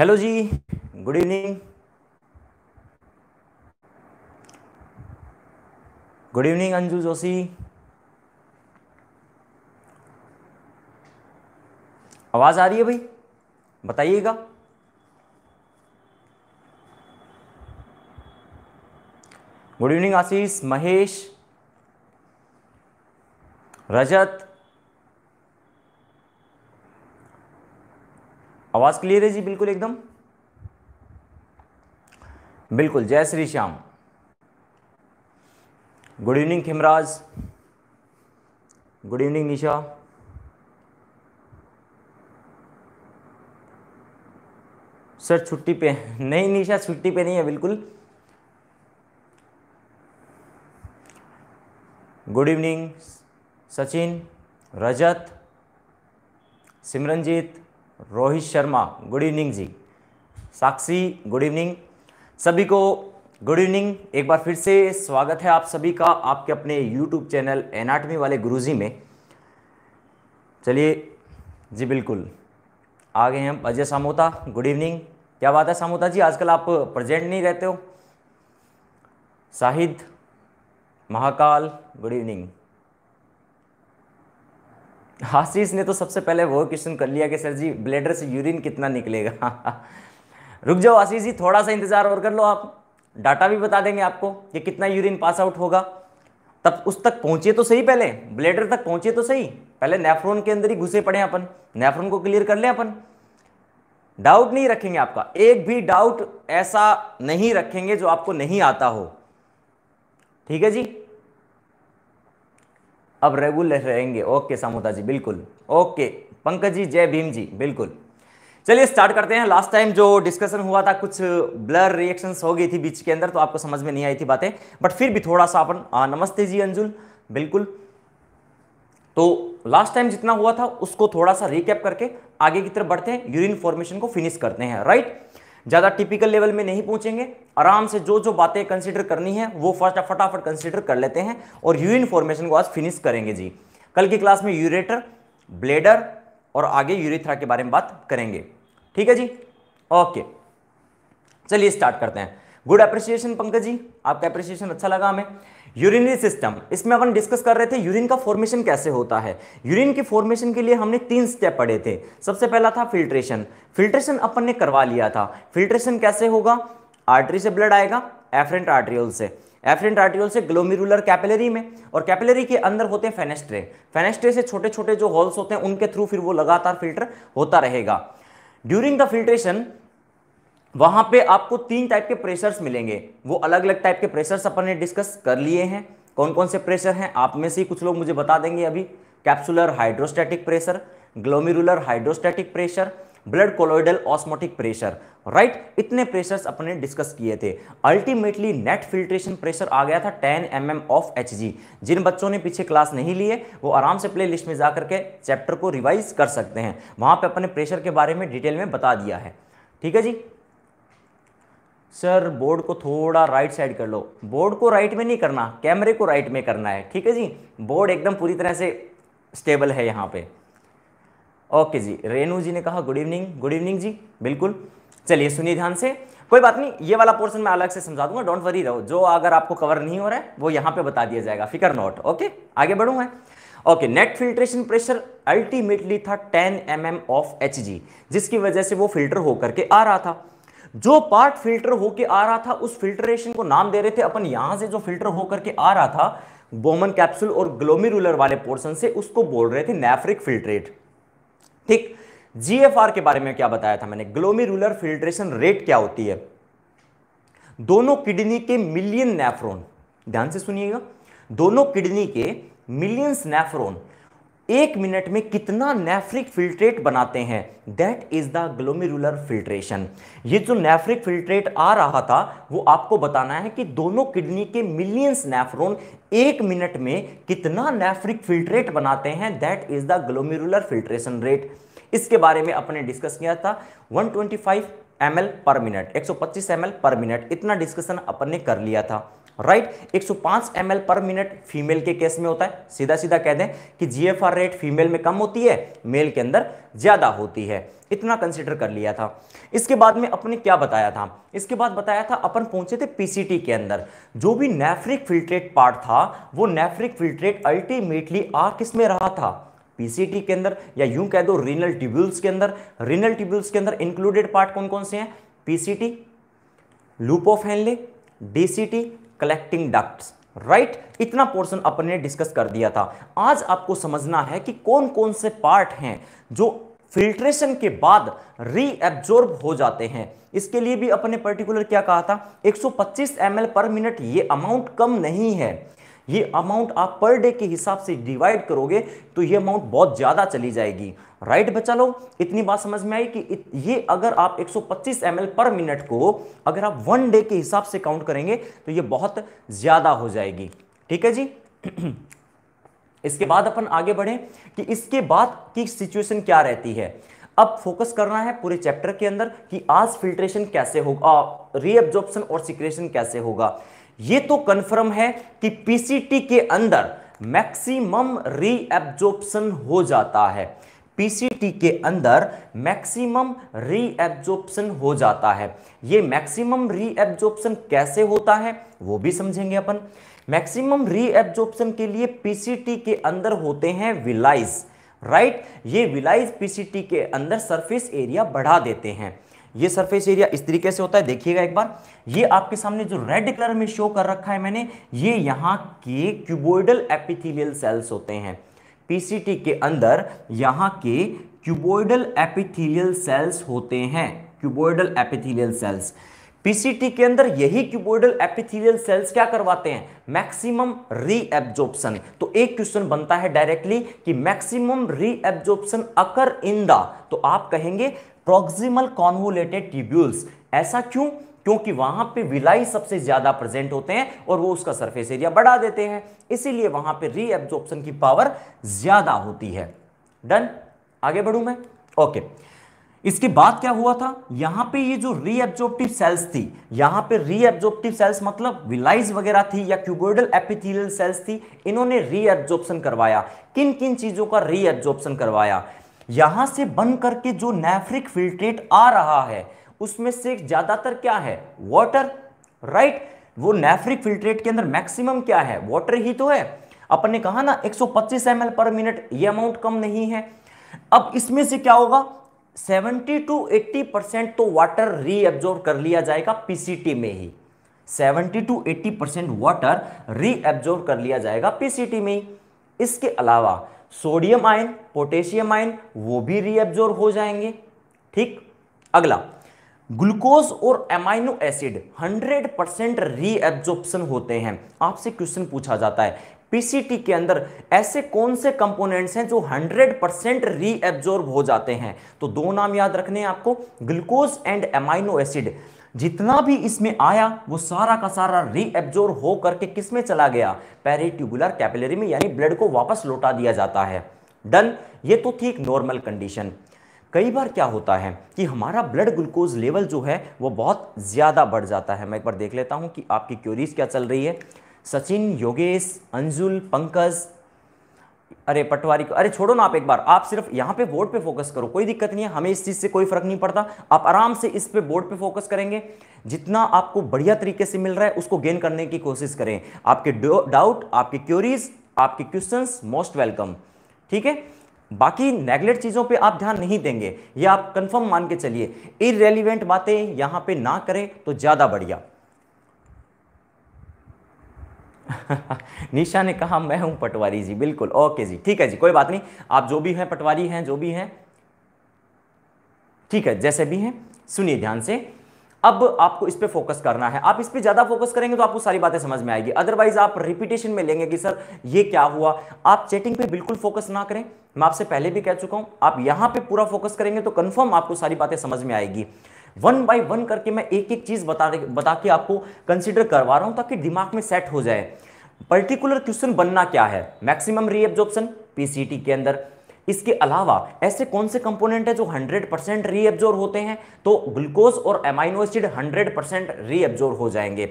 Hello जी good evening good evening Anju Joshi आवाज आ रही है भाई बताइएगा गुड इवनिंग आशीष महेश रजत आवाज़ क्लियर है जी बिल्कुल एकदम बिल्कुल जय Shri Shyam good evening Khimraj good evening Nisha sir छुट्टी पे नहीं निशा छुट्टी पे नहीं है बिल्कुल good evening Sachin Rajat Simranjeet Rohit Sharma good evening जी साक्षी गुड इवनिंग सभी को गुड इवनिंग एक बार फिर से स्वागत है आप सभी का आपके अपने यूट्यूब चैनल एनाटमी वाले गुरुजी में चलिए जी बिल्कुल आ गए हम अजय सामोता गुड इवनिंग क्या बात है सामोता जी आजकल आप प्रेजेंट नहीं रहते हो साहिद महाकाल गुड इवनिंग आशीष ने तो सबसे पहले वो क्वेश्चन कर लिया कि सर जी ब्लेडर से यूरिन कितना निकलेगा रुक जाओ आशीष जी थोड़ा सा इंतज़ार और कर लो आप डाटा भी बता देंगे आपको कि कितना यूरिन पास आउट होगा तब उस तक पहुंचे तो सही पहले ब्लेडर तक पहुंचे तो सही पहले नेफ्रोन के अंदर ही घुसे पड़े अपन नेफ्रोन को क्लियर कर लें अपन डाउट नहीं रखेंगे आपका एक भी डाउट ऐसा नहीं रखेंगे जो आपको नहीं आता हो ठीक है जी अब रेगुलर रहेंगे ओके सामुता जी बिल्कुल ओके पंकज जी जय भीम जी बिल्कुल चलिए स्टार्ट करते हैं लास्ट टाइम जो डिस्कशन हुआ था कुछ ब्लर रिएक्शंस हो गई थी बीच के अंदर तो आपको समझ में नहीं आई थी बातें बट फिर भी थोड़ा सा अपन नमस्ते जी अंजुल बिल्कुल तो लास्ट टाइम जितना हुआ था उसको थोड़ा सा रिकैप करके आगे की तरफ बढ़ते हैं यूरिन फॉर्मेशन को फिनिश करते हैं राइट ज़्यादा टिपिकल लेवल में नहीं पहुंचेंगे आराम से जो जो बातें कंसिडर करनी है वो फर्स्ट फटाफट कंसिडर कर लेते हैं और यू फॉर्मेशन को आज फिनिश करेंगे जी कल की क्लास में यूरेटर ब्लेडर और आगे यूरिथ्रा के बारे में बात करेंगे ठीक है जी ओके चलिए स्टार्ट करते हैं गुड अप्रिसिएशन पंकज जी आपका अप्रिसिएशन अच्छा लगा हमें यूरिनरी सिस्टम इसमें अपन डिस्कस कर रहे थे यूरिन का फॉर्मेशन कैसे होता है यूरिन के फॉर्मेशन के लिए हमने तीन स्टेप पढ़े थे सबसे पहला था फिल्ट्रेशन फिल्ट्रेशन अपन ने करवा लिया था फिल्ट्रेशन कैसे होगा आर्टरी से ब्लड आएगा एफरेंट आर्ट्रियोल से एफरेंट आर्ट्रियल से ग्लोमिरुलर कैपिलरी में और कैपिलरी के अंदर होते हैं फेनेस्ट्रे फेनेस्ट्रे से छोटे छोटे जो हॉल्स होते हैं उनके थ्रू फिर वो लगातार फिल्टर होता रहेगा ड्यूरिंग द फिल्ट्रेशन वहां पे आपको तीन टाइप के प्रेशर्स मिलेंगे वो अलग अलग टाइप के प्रेशर्स अपन ने डिस्कस कर लिए हैं कौन कौन से प्रेशर हैं आप में से कुछ लोग मुझे बता देंगे अभी capsular hydrostatic pressure glomerular hydrostatic pressure blood colloidal osmotic pressure right इतने प्रेशर्स अपने डिस्कस किए थे अल्टीमेटली नेट फिल्ट्रेशन प्रेशर आ गया था 10 एम एम ऑफ एच जिन बच्चों ने पीछे क्लास नहीं लिए वो आराम से प्ले लिस्ट में जा करके चैप्टर को रिवाइज कर सकते हैं वहां पे अपने प्रेशर के बारे में डिटेल में बता दिया है ठीक है जी सर बोर्ड को थोड़ा राइट साइड कर लो बोर्ड को राइट में नहीं करना कैमरे को राइट में करना है ठीक है जी बोर्ड एकदम पूरी तरह से स्टेबल है यहाँ पे ओके जी रेनू जी ने कहा गुड इवनिंग गुड इवनिंग जी बिल्कुल चलिए सुनिए ध्यान से कोई बात नहीं ये वाला पोर्शन मैं अलग से समझा दूंगा डोंट वरी रहो जो अगर आपको कवर नहीं हो रहा है वो यहाँ पे बता दिया जाएगा फिकर नॉट ओके आगे बढ़ू मैं okay net filtration pressure ultimately था 10 एम mm ऑफ एच जिसकी वजह से वो फिल्टर होकर के आ रहा था जो पार्ट फिल्टर होके आ रहा था उस फिल्ट्रेशन को नाम दे रहे थे अपन यहां से जो फिल्टर होकर के आ रहा था बोमन कैप्सूल और ग्लोमेरुलर वाले पोर्शन से उसको बोल रहे थे नेफ्रिक फिल्ट्रेट ठीक जीएफआर के बारे में क्या बताया था मैंने ग्लोमेरुलर फिल्ट्रेशन रेट क्या होती है दोनों किडनी के मिलियन नेफ्रोन ध्यान से सुनिएगा दोनों किडनी के मिलियंस नेफ्रोन एक मिनट में कितना नेफ्रिक फिल्ट्रेट बनाते हैं that is the glomerular filtration ये जो नेफ्रिक फिल्ट्रेट आ रहा था वो आपको बताना है कि दोनों किडनी के मिलियंस नेफ्रोन एक मिनट में कितना नेफ्रिक फिल्ट्रेट बनाते हैं that is the glomerular filtration rate इसके बारे में अपने डिस्कस किया था 125 ml per minute 125 ml per minute इतना डिस्कशन अपन ने कर लिया था right right? 105 ml per minute female के केस में होता है सीधा सीधा कह दें कि जीएफआर रेट फीमेल में कम होती है मेल के अंदर ज़्यादा होती है इतना कंसिडर कर लिया था इसके बाद में अपने क्या बताया था इसके बाद बताया था अपन पहुंचे थे पीसीटी के अंदर जो भी नेफ्रिक फिल्ट्रेट पार्ट था वो नेफ्रिक फिल्ट्रेट अल्टीमेटली आ किस में रहा था पीसीटी के अंदर या यूं कह दो रिनल ट्यूब्यूल्स के अंदर रिनल ट्यूब्यूल्स के अंदर इंक्लूडेड पार्ट कौन कौन से हैं PCT loop of Henle DCT collecting ducts right right? इतना पोर्शन अपन ने डिस्कस कर दिया था आज आपको समझना है कि कौन कौन से पार्ट हैं जो फिल्ट्रेशन के बाद रीएब्जॉर्ब हो जाते हैं इसके लिए भी अपने पर्टिकुलर क्या कहा था 125 ml पर मिनट ये अमाउंट कम नहीं है ये अमाउंट आप पर डे के हिसाब से डिवाइड करोगे तो ये अमाउंट बहुत ज़्यादा चली जाएगी राइट right बच्चा लोग इतनी बात समझ में आई कि ये अगर आप 125 सौ पर मिनट को अगर आप वन डे के हिसाब से काउंट करेंगे तो ये बहुत ज़्यादा हो जाएगी ठीक है जी इसके बाद अपन आगे बढ़ें कि इसके बाद की सिचुएशन क्या रहती है अब फोकस करना है पूरे चैप्टर के अंदर कि आज फिल्ट्रेशन कैसे होगा रीअब्जॉर्प्शन और सिक्रेशन कैसे होगा ये तो कंफर्म है कि पीसीटी के अंदर मैक्सिमम रीएब्जॉर्प्शन हो जाता है पीसीटी के अंदर मैक्सिमम रीएब्जॉर्प्शन हो जाता है ये मैक्सिमम रीएब्जॉर्प्शन कैसे होता है वो भी समझेंगे अपन मैक्सिमम रीएब्जॉर्प्शन के लिए पीसीटी के अंदर होते हैं विलाइज राइट ये विलाइज पीसीटी के अंदर सरफेस एरिया बढ़ा देते हैं ये सरफेस एरिया इस तरीके से होता है देखिएगा एक बार ये आपके सामने जो रेड कलर में शो कर रखा है मैंने ये यहाँ के क्यूबोइडल एपिथेलियल सेल्स होते हैं पीसीटी के अंदर यहाँ के क्यूबोइडल एपिथेलियल सेल्स होते हैं क्यूबोइडल एपिथेलियल सेल्स पीसीटी के अंदर यही क्यूबोइडल एपिथेलियल सेल्स क्या करवाते हैं मैक्सिमम रीएब्जॉर्प्शन तो एक क्वेश्चन बनता है डायरेक्टली कि maximum reabsorption occur in the तो आप कहेंगे प्रोक्सिमल कॉन्वोलेटेड ट्यूब्यूल्स ऐसा क्यों क्योंकि वहां पे विलाई सबसे ज्यादा प्रेजेंट होते हैं और वो उसका सरफेस एरिया बढ़ा देते हैं इसीलिए वहां पे रीएब्जॉर्प्शन की पावर ज्यादा होती है डन आगे बढ़ू मैं ओके इसके बाद क्या हुआ था यहां पे ये जो रीएब्जॉर्प्टिव सेल्स थी यहां पे रीएब्जॉर्प्टिव सेल्स मतलब विलाइज वगैरह थी या क्यूबोइडल एपिथेलियल सेल्स थी इन्होंने रीएब्जॉर्प्शन करवाया किन किन चीजों का रीएब्जॉर्प्शन करवाया यहां से बन करके जो नेफ्रिक फिल्ट्रेट आ रहा है उसमें से ज्यादातर क्या है वाटर राइट right? वो नेफ्रिक फिल्ट्रेट के अंदर मैक्सिमम क्या है वाटर ही तो है अपन ने कहा ना 125 सौ पर मिनट ये अमाउंट कम नहीं है अब इसमें से क्या होगा 70 टू 80 परसेंट तो वाटर रीएब्जॉर्व कर लिया जाएगा पीसीटी में ही 70 टू 80 परसेंट वाटर रीएब्जॉर्व कर लिया जाएगा पीसीटी में ही इसके अलावा सोडियम आयन पोटेशियम आयन वो भी रीअब्जॉर्व हो जाएंगे ठीक अगला ग्लूकोज और एमाइनो एसिड 100 परसेंट रीएब्जॉर्प्शन होते हैं आपसे क्वेश्चन पूछा जाता है पीसीटी के अंदर ऐसे कौन से कंपोनेंट्स हैं जो 100 परसेंट रीएब्जॉर्ब हो जाते हैं तो दो नाम याद रखने हैं आपको ग्लूकोज एंड एमाइनो एसिड जितना भी इसमें आया वो सारा का सारा रीएब्जोर हो करके किस में चला गया पेरिट्यूबुलर कैपिलरी में यानी ब्लड को वापस लौटा दिया जाता है डन ये तो थी एक नॉर्मल कंडीशन कई बार क्या होता है कि हमारा ब्लड ग्लूकोज लेवल जो है वो बहुत ज़्यादा बढ़ जाता है मैं एक बार देख लेता हूँ कि आपकी क्यूरीज क्या चल रही है सचिन योगेश अंजुल पंकज अरे पटवारी को अरे छोड़ो ना आप एक बार आप सिर्फ यहां पे बोर्ड पे फोकस करो कोई दिक्कत नहीं है हमें इस चीज़ से कोई फर्क नहीं पड़ता आप आराम से इस पे बोर्ड पे फोकस करेंगे जितना आपको बढ़िया तरीके से मिल रहा है उसको गेन करने की कोशिश करें आपके डाउट आपके क्यूरीज आपके क्वेश्चन मोस्ट वेलकम ठीक है बाकी नेगलेट चीज़ों पे आप ध्यान नहीं देंगे ये आप कंफर्म मान के चलिए इरेलीवेंट बातें यहां पे ना करें तो ज़्यादा बढ़िया निशा ने कहा मैं हूं पटवारी जी बिल्कुल ओके जी ठीक है जी कोई बात नहीं आप जो भी हैं पटवारी हैं जो भी हैं ठीक है जैसे भी हैं सुनिए ध्यान से अब आपको इस पर फोकस करना है आप इस पर ज़्यादा फोकस करेंगे तो आपको सारी बातें समझ में आएगी अदरवाइज आप रिपीटेशन में लेंगे कि सर ये क्या हुआ आप चैटिंग पे बिल्कुल फोकस ना करें मैं आपसे पहले भी कह चुका हूं आप यहां पे पूरा फोकस करेंगे तो कंफर्म आपको सारी बातें समझ में आएगी वन बाई वन करके मैं एक एक चीज़ बता बता के आपको कंसिडर करवा रहा हूं ताकि दिमाग में सेट हो जाए पर्टिकुलर क्वेश्चन बनना क्या है मैक्सिमम रीएब्जॉर्प्शन पीसीटी के अंदर इसके अलावा ऐसे कौन से कंपोनेंट है जो 100% परसेंट रीएब्जोर होते हैं तो ग्लूकोज और एमाइनो एसिड 100% परसेंट रीएब्जोर हो जाएंगे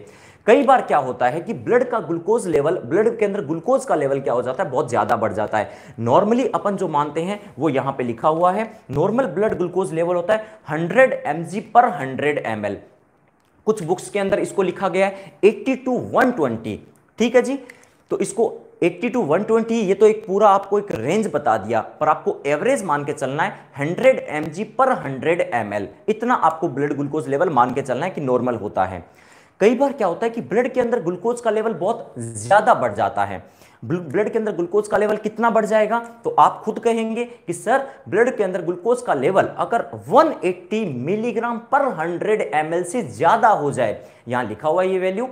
कई बार क्या होता है कि ब्लड का ग्लूकोज लेवल ब्लड के अंदर ग्लूकोज का लेवल क्या हो जाता है बहुत ज़्यादा बढ़ जाता है नॉर्मली अपन जो मानते हैं वो यहां पे लिखा हुआ है नॉर्मल ब्लड ग्लूकोज लेवल होता है 100 एम पर 100 एम कुछ बुक्स के अंदर इसको लिखा गया है एट्टी टू वन ठीक है जी तो इसको 80 टू 120 ये तो एक पूरा आपको एक रेंज बता दिया पर आपको एवरेज मान के चलना है 100 mg पर 100 ml इतना आपको ब्लड ग्लूकोज लेवल मान के चलना है कि नॉर्मल होता है कई बार क्या होता है कि ब्लड के अंदर ग्लूकोज का लेवल बहुत ज़्यादा बढ़ जाता है ब्लड के अंदर ग्लूकोज का लेवल कितना बढ़ जाएगा तो आप खुद कहेंगे कि सर ब्लड के अंदर ग्लूकोज का लेवल अगर 180 मिलीग्राम पर 100 एम से ज़्यादा हो जाए यहां लिखा हुआ ये वैल्यू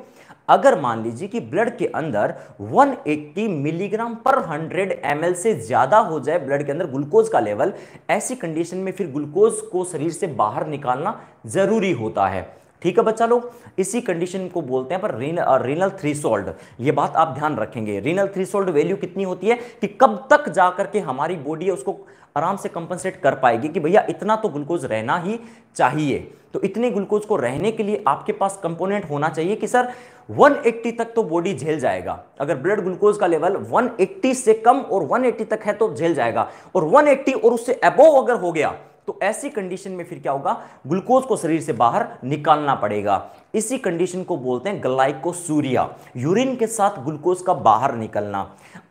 अगर मान लीजिए कि ब्लड के अंदर 180 मिलीग्राम पर 100 एम से ज़्यादा हो जाए ब्लड के अंदर ग्लूकोज का लेवल ऐसी कंडीशन में फिर ग्लूकोज को शरीर से बाहर निकालना ज़रूरी होता है ठीक है बच्चा लोग इसी कंडीशन को बोलते हैं पर रीन, रीनल थ्री सोल्ड ये बात आप ध्यान रखेंगे रीनल थ्री सोल्ड वैल्यू कितनी होती है कि कब तक जाकर के हमारी बॉडी उसको आराम से कंपनसेट कर पाएगी कि भैया इतना तो ग्लूकोज रहना ही चाहिए तो इतने ग्लूकोज को रहने के लिए आपके पास कंपोनेंट होना चाहिए कि सर 180 तक तो बॉडी झेल जाएगा अगर ब्लड ग्लूकोज का लेवल 180 से कम और 180 तक है तो झेल जाएगा और 180 और उससे अबोव अगर हो गया तो ऐसी कंडीशन में फिर क्या होगा ग्लूकोज को शरीर से बाहर निकालना पड़ेगा इसी कंडीशन को बोलते हैं ग्लाइकोसूरिया यूरिन के साथ ग्लूकोज का बाहर निकलना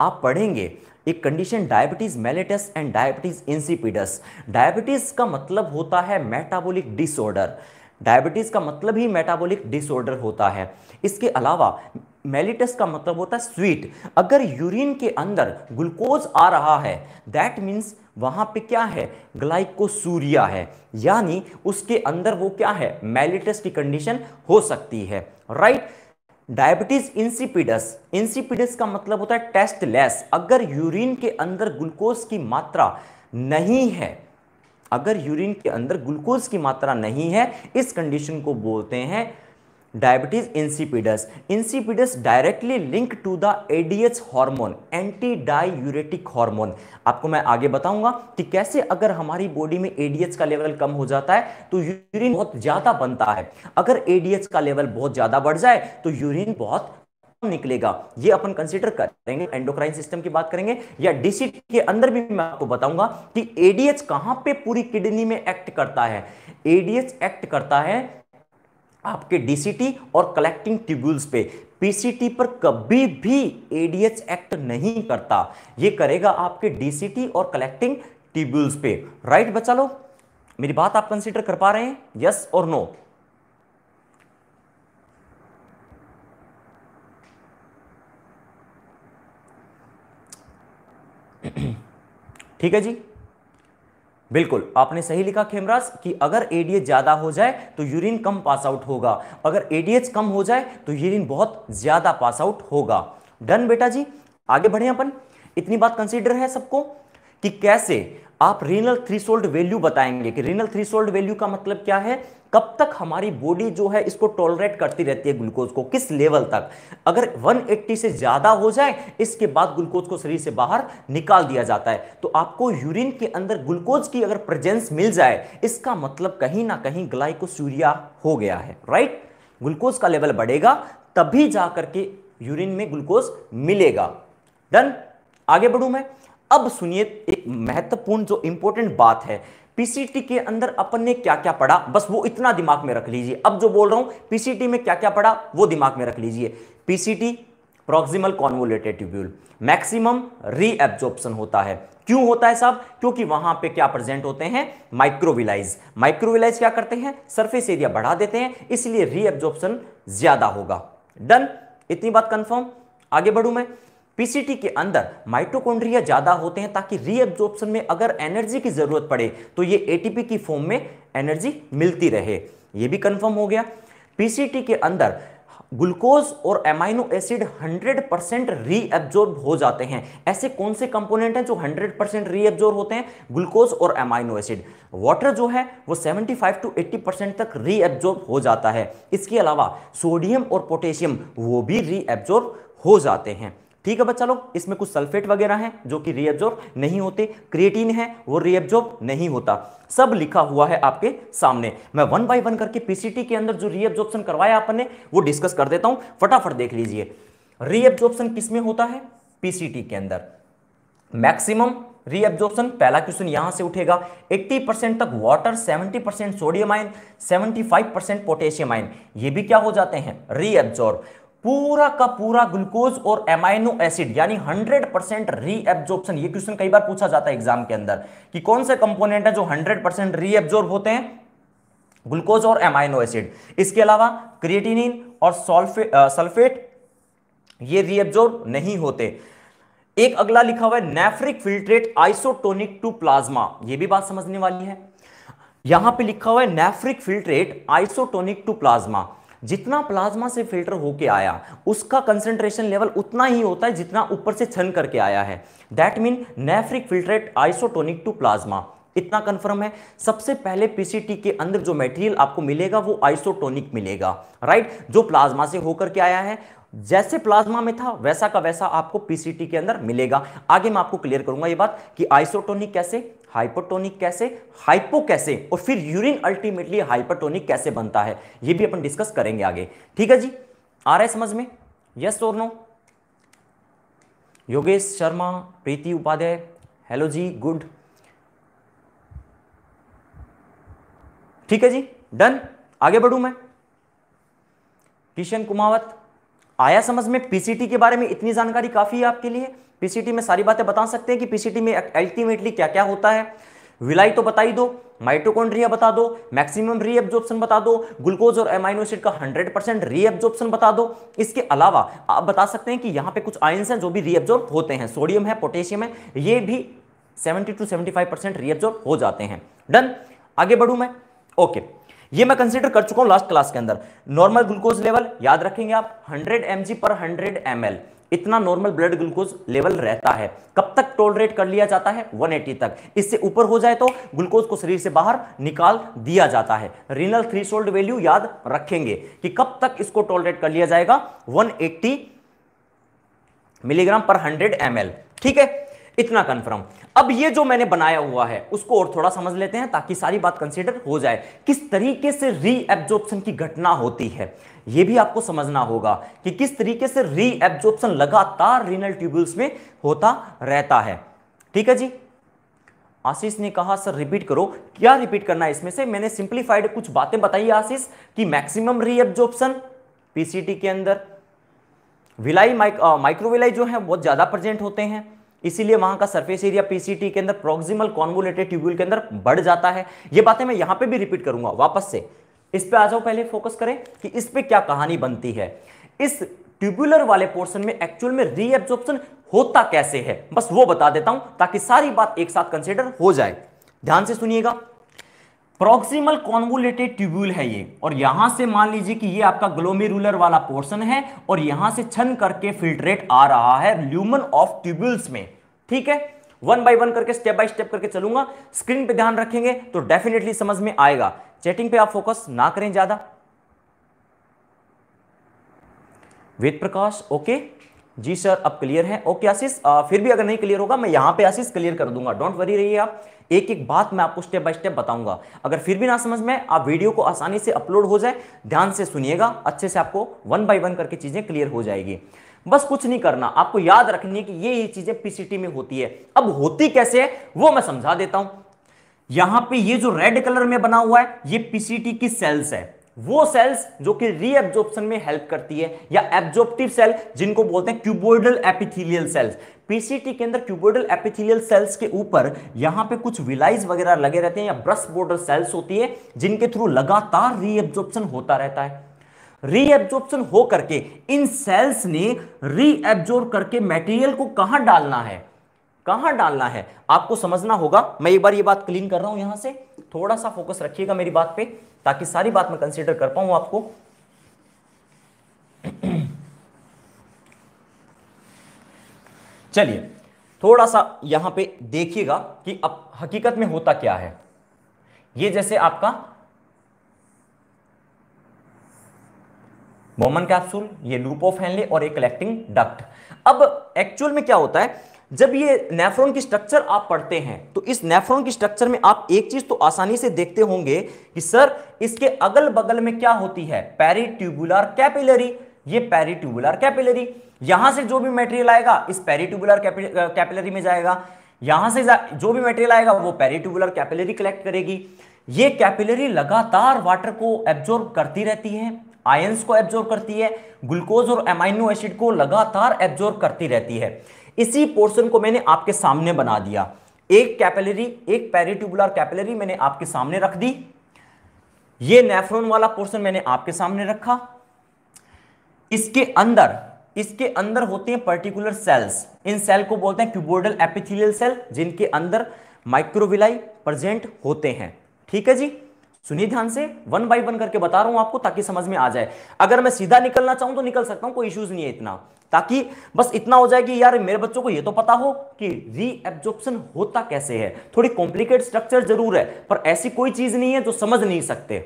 आप पढ़ेंगे एक condition diabetes mellitus and diabetes insipidus diabetes का मतलब होता है मेटाबोलिक डिसऑर्डर डायबिटीज का मतलब ही मेटाबॉलिक डिसऑर्डर होता है इसके अलावा मेलिटस का मतलब होता है स्वीट अगर यूरिन के अंदर ग्लूकोज आ रहा है दैट मीन्स वहां पे क्या है ग्लाइकोसूरिया है यानी उसके अंदर वो क्या है मेलिटस की कंडीशन हो सकती है right right? Diabetes insipidus insipidus का मतलब होता है टेस्ट लेस अगर यूरिन के अंदर ग्लूकोज की मात्रा नहीं है अगर यूरिन के अंदर ग्लूकोज की मात्रा नहीं है इस कंडीशन को बोलते हैं diabetes insipidus insipidus directly link to the ADH hormone anti diuretic hormone आपको मैं आगे बताऊंगा कि कैसे अगर हमारी बॉडी में एडीएच का लेवल कम हो जाता है तो यूरिन बहुत ज्यादा बनता है अगर एडीएच का लेवल बहुत ज्यादा बढ़ जाए तो यूरिन बहुत निकलेगा ये अपन कंसीडर करेंगे एंडोक्राइन सिस्टम की बात करेंगे या डीसी के अंदर भी मैं आपको बताऊंगा कि एडीएच कहां पे पूरी किडनी में एक्ट करता है एडीएच एक्ट करता है आपके डीसीटी और कलेक्टिंग ट्यूब्यूल्स पे पीसीटी पर कभी भी एडीएच एक्ट नहीं करता ये करेगा आपके डीसीटी और कलेक्टिंग ट्यूब्यूल्स पे राइट बचा लो मेरी बात आप कंसीडर कर पा रहे हैं यस और नो ठीक है जी बिल्कुल आपने सही लिखा खेमराज कि अगर एडीएच ज़्यादा हो जाए तो यूरिन कम पास आउट होगा अगर एडीएच कम हो जाए तो यूरिन बहुत ज़्यादा पास आउट होगा डन बेटा जी आगे बढ़े अपन इतनी बात कंसीडर है सबको कि कैसे आप रीनल थ्रीसोल्ड वैल्यू बताएंगे कि रीनल थ्रीसोल्ड वैल्यू का मतलब क्या है कब तक हमारी बॉडी जो है इसको टॉलरेट करती रहती है ग्लूकोज को किस लेवल तक अगर 180 से ज़्यादा हो जाए इसके बाद ग्लूकोज को शरीर से बाहर निकाल दिया जाता है तो आपको यूरिन के अंदर ग्लूकोज की अगर प्रेजेंस मिल जाए इसका मतलब कहीं ना कहीं ग्लाइकोसूरिया हो गया है राइट ग्लूकोज का लेवल बढ़ेगा तभी जाकर के यूरिन में ग्लूकोज मिलेगा डन आगे बढ़ू मैं अब सुनिए एक महत्वपूर्ण जो इंपॉर्टेंट बात है पीसीटी के अंदर अपन ने क्या क्या पढ़ा बस वो इतना दिमाग में रख लीजिए अब जो बोल रहा हूं पीसीटी में क्या क्या पढ़ा वो दिमाग में रख लीजिए PCT proximal convoluted tubule maximum reabsorption होता है क्यों होता है साहब क्योंकि वहां पे क्या प्रेजेंट होते हैं माइक्रोविलाइज माइक्रोविलाइज क्या करते हैं सरफेस एरिया बढ़ा देते हैं इसलिए रीएब्जॉर्प्शन ज्यादा होगा डन इतनी बात कंफर्म आगे बढ़ू मैं पीसीटी के अंदर माइटोकॉन्ड्रिया ज़्यादा होते हैं ताकि रीअब्जॉर्बन में अगर एनर्जी की ज़रूरत पड़े तो ये एटीपी की फॉर्म में एनर्जी मिलती रहे ये भी कंफर्म हो गया पीसीटी के अंदर ग्लूकोज और एमाइनो एसिड 100 परसेंट रीएब्जॉर्ब हो जाते हैं ऐसे कौन से कंपोनेंट हैं जो 100 परसेंट रीअब्जॉर्ब होते हैं ग्लूकोज और एमाइनो एसिड वाटर जो है वो 75 टू 80 परसेंट तक रीअब्जॉर्ब हो जाता है इसके अलावा सोडियम और पोटेशियम वो भी रीअब्जॉर्ब हो जाते हैं ठीक है बच्चा लोग इसमें कुछ सल्फेट वगैरह हैं जो कि रिएब्जॉर्ब नहीं होते क्रिएटिन है वो रिएब्जॉर्ब नहीं होता सब लिखा हुआ है आपके सामने मैं वन बाय वन करके पीसीटी के अंदर जो रिएब्जॉर्प्शन करवाया आपने वो डिस्कस कर देता हूं फटाफट देख लीजिए रिएब्जॉर्प्शन किस में होता है पीसीटी के अंदर मैक्सिमम रीअब्जॉर्प्शन पहला क्वेश्चन यहां से उठेगा 80 परसेंट तक water 70 percent sodium ion 75 percent potassium ion ये भी क्या हो जाते हैं रीअब्जॉर्ब पूरा का पूरा ग्लूकोज और एमाइनो एसिड यानी 100 परसेंट रीएब्जॉर्प्शन ये क्वेश्चन कई बार पूछा जाता है एग्जाम के अंदर कि कौन से कंपोनेंट है जो 100 परसेंट रीएब्जॉर्ब होते हैं ग्लूकोज और एमाइनो एसिड इसके अलावा क्रिएटिनिन और सल्फे सल्फेट ये रीएब्जॉर्ब नहीं होते एक अगला लिखा हुआ है nephric filtrate isotonic to plasma ये भी बात समझने वाली है यहां पे लिखा हुआ है nephric filtrate isotonic to plasma जितना प्लाज्मा से फिल्टर होके आया उसका कंसेंट्रेशन लेवल उतना ही होता है जितना ऊपर से छन करके आया है that mean nephric filtrate isotonic to plasma इतना कंफर्म है सबसे पहले पीसीटी के अंदर जो मटेरियल आपको मिलेगा वो आइसोटोनिक मिलेगा राइट जो प्लाज्मा से होकर के आया है जैसे प्लाज्मा में था वैसा का वैसा आपको पीसीटी के अंदर मिलेगा आगे मैं आपको क्लियर करूंगा ये बात कि आइसोटोनिक कैसे हाइपोटोनिक कैसे हाइपो कैसे और फिर यूरिन अल्टीमेटली हाइपोटोनिक कैसे बनता है ये भी अपन डिस्कस करेंगे आगे ठीक है जी आ रहा है समझ में यस और नो योगेश शर्मा प्रीति उपाध्याय हेलो जी गुड ठीक है जी डन आगे बढ़ू मैं किशन कुमावत आया समझ में पीसीटी के बारे में इतनी जानकारी काफी है आपके लिए पीसीटी में सारी बातें बता सकते हैं कि पीसीटी में अल्टीमेटली क्या क्या होता है विलाई तो बताई दो माइटोकॉन्ड्रिया बता दो मैक्सिमम रीअब्जॉर्प्शन बता दो ग्लूकोज और एमाइनो एसिड का 100 परसेंट रीअब्जॉर्प्शन बता दो इसके अलावा आप बता सकते हैं कि यहां पे कुछ आयंस हैं जो भी रीएब्जॉर्ब होते हैं सोडियम है पोटेशियम है ये भी 70 टू 75 परसेंट रीएब्जॉर्ब हो जाते हैं डन आगे बढ़ू मैं ओके ये मैं कंसिडर कर चुका हूं लास्ट क्लास के अंदर नॉर्मल ग्लूकोज लेवल याद रखेंगे आप hundred M per hundred M इतना नॉर्मल ब्लड ग्लूकोज लेवल रहता है कब तक टोलरेट कर लिया जाता है 180 तक इससे ऊपर हो जाए तो ग्लूकोज को शरीर से बाहर निकाल दिया जाता है रीनल थ्री वैल्यू याद रखेंगे कि कब तक इसको टोलरेट कर लिया जाएगा 180 मिलीग्राम पर 100 एम ठीक है इतना कंफर्म अब ये जो मैंने बनाया हुआ है उसको और थोड़ा समझ लेते हैं ताकि सारी बात कंसीडर हो जाए किस तरीके से रीएब्जॉर्प्शन की घटना होती है ये भी आपको समझना होगा कि किस तरीके से रीएब्जॉर्प्शन लगातार रीनल ट्यूब्यूल्स में होता रहता है ठीक है जी आशीष ने कहा सर रिपीट करो क्या रिपीट करना है इसमें से मैंने सिंप्लीफाइड कुछ बातें बताई आशीष कि मैक्सिमम रीएब्जॉर्प्शन पीसीटी के अंदर विलाई माइक माइक्रोविलाई जो है बहुत ज़्यादा प्रेजेंट होते हैं इसीलिए वहां का सरफेस एरिया पीसीटी के अंदर प्रोक्सिमल कॉन्वोलेटेड ट्यूब्यूल के अंदर बढ़ जाता है ये बातें मैं यहां पे भी रिपीट करूंगा वापस से इस पे आ जाओ पहले फोकस करें कि इस पे क्या कहानी बनती है इस ट्यूबुलर वाले पोर्शन में एक्चुअल में रीएब्जॉर्प्शन होता कैसे है बस वो बता देता हूं ताकि सारी बात एक साथ कंसिडर हो जाए ध्यान से सुनिएगा प्रोक्सीमल कॉन्वुलेटेड ट्यूब्यूल है ये और यहां से मान लीजिए कि ये आपका ग्लोमेरुलर वाला पोर्शन है और यहां से छन करके फिल्ट्रेट आ रहा है ल्यूमन ऑफ ट्यूब्यूल्स में ठीक है वन बाय वन करके स्टेप बाय स्टेप करके चलूंगा स्क्रीन पे ध्यान रखेंगे तो डेफिनेटली समझ में आएगा चैटिंग पे आप फोकस ना करें ज्यादा वेद प्रकाश ओके जी सर अब क्लियर है ओके आशीष फिर भी अगर नहीं क्लियर होगा मैं यहां पे आशीष क्लियर कर दूंगा डोंट वरी रहिए आप एक एक बात मैं आपको स्टेप बाय स्टेप बताऊंगा अगर फिर भी ना समझ में आप वीडियो को आसानी से अपलोड हो जाए ध्यान से सुनिएगा अच्छे से आपको वन बाय वन करके चीज़ें क्लियर हो जाएगी बस कुछ नहीं करना आपको याद रखनी है कि ये ये चीज़ें पीसीटी में होती है अब होती कैसे है वो मैं समझा देता हूं यहां पे ये जो रेड कलर में बना हुआ है ये पीसीटी की सेल्स है वो सेल्स जो कि रीएब्जॉर्प्शन में हेल्प करती है या एब्जॉर्प्टिव सेल जिनको बोलते हैं क्यूबोइडल एपिथेलियल सेल्स पीसीटी के अंदर क्यूबोइडल एपिथेलियल सेल्स के ऊपर यहां पे कुछ विलाइज वगैरह लगे रहते हैं या ब्रश बॉर्डर सेल्स होती है जिनके थ्रू लगातार रीएब्जॉर्प्शन होता रहता है रीएब्जॉर्प्शन हो करके इन सेल्स ने रीएब्जॉर्ब करके मटेरियल को कहां डालना है कहां डालना है आपको समझना होगा मैं एक बार ये बात क्लीन कर रहा हूं यहां से थोड़ा सा फोकस रखिएगा मेरी बात पे ताकि सारी बात मैं कंसिडर कर पाऊं आपको चलिए थोड़ा सा यहां पे देखिएगा कि अब हकीकत में होता क्या है ये जैसे आपका बोमन कैप्सूल ये लूप ऑफ हैनले और एक कलेक्टिंग डक्ट अब एक्चुअल में क्या होता है जब ये नेफ्रॉन की स्ट्रक्चर आप पढ़ते हैं तो इस नेफ्रॉन की स्ट्रक्चर में आप एक चीज तो आसानी से देखते होंगे कि सर इसके अगल बगल में क्या होती है पेरिट्यूबुलर कैपिलरी ये पेरिट्यूबुलर कैपिलरी यहां से जो भी मेटेरियल आएगा इस पेरिट्यूबुलर कैपिलरी में जाएगा यहां से जा, जो भी मटेरियल आएगा वो पेरिट्यूबुलर कैपिलरी कलेक्ट करेगी ये कैपिलरी लगातार वाटर को एब्जॉर्ब करती रहती है आयंस को एब्जॉर्ब करती है ग्लूकोज और एमाइनो एसिड को लगातार एब्जॉर्ब करती रहती है इसी पोर्शन को मैंने आपके सामने बना दिया एक कैपेलरी एक पेरिट्यूबुलर कैपेलरी मैंने आपके सामने रख दी ये नेफ्रोन वाला पोर्शन मैंने आपके सामने रखा इसके अंदर इसके अंदर होते हैं पर्टिकुलर सेल्स इन सेल को बोलते हैं क्यूबोर्डल एपिथेलियल सेल जिनके अंदर माइक्रोविलाई प्रेजेंट होते हैं ठीक है जी सुनिए ध्यान से वन बाई वन करके बता रहा हूं आपको ताकि समझ में आ जाए अगर मैं सीधा निकलना चाहूं तो निकल सकता हूं कोई इश्यूज नहीं है इतना ताकि बस इतना हो जाए कि यार मेरे बच्चों को यह तो पता हो कि रीएब्जॉर्प्शन होता कैसे है थोड़ी कॉम्प्लीकेट स्ट्रक्चर जरूर है पर ऐसी कोई चीज नहीं है जो समझ नहीं सकते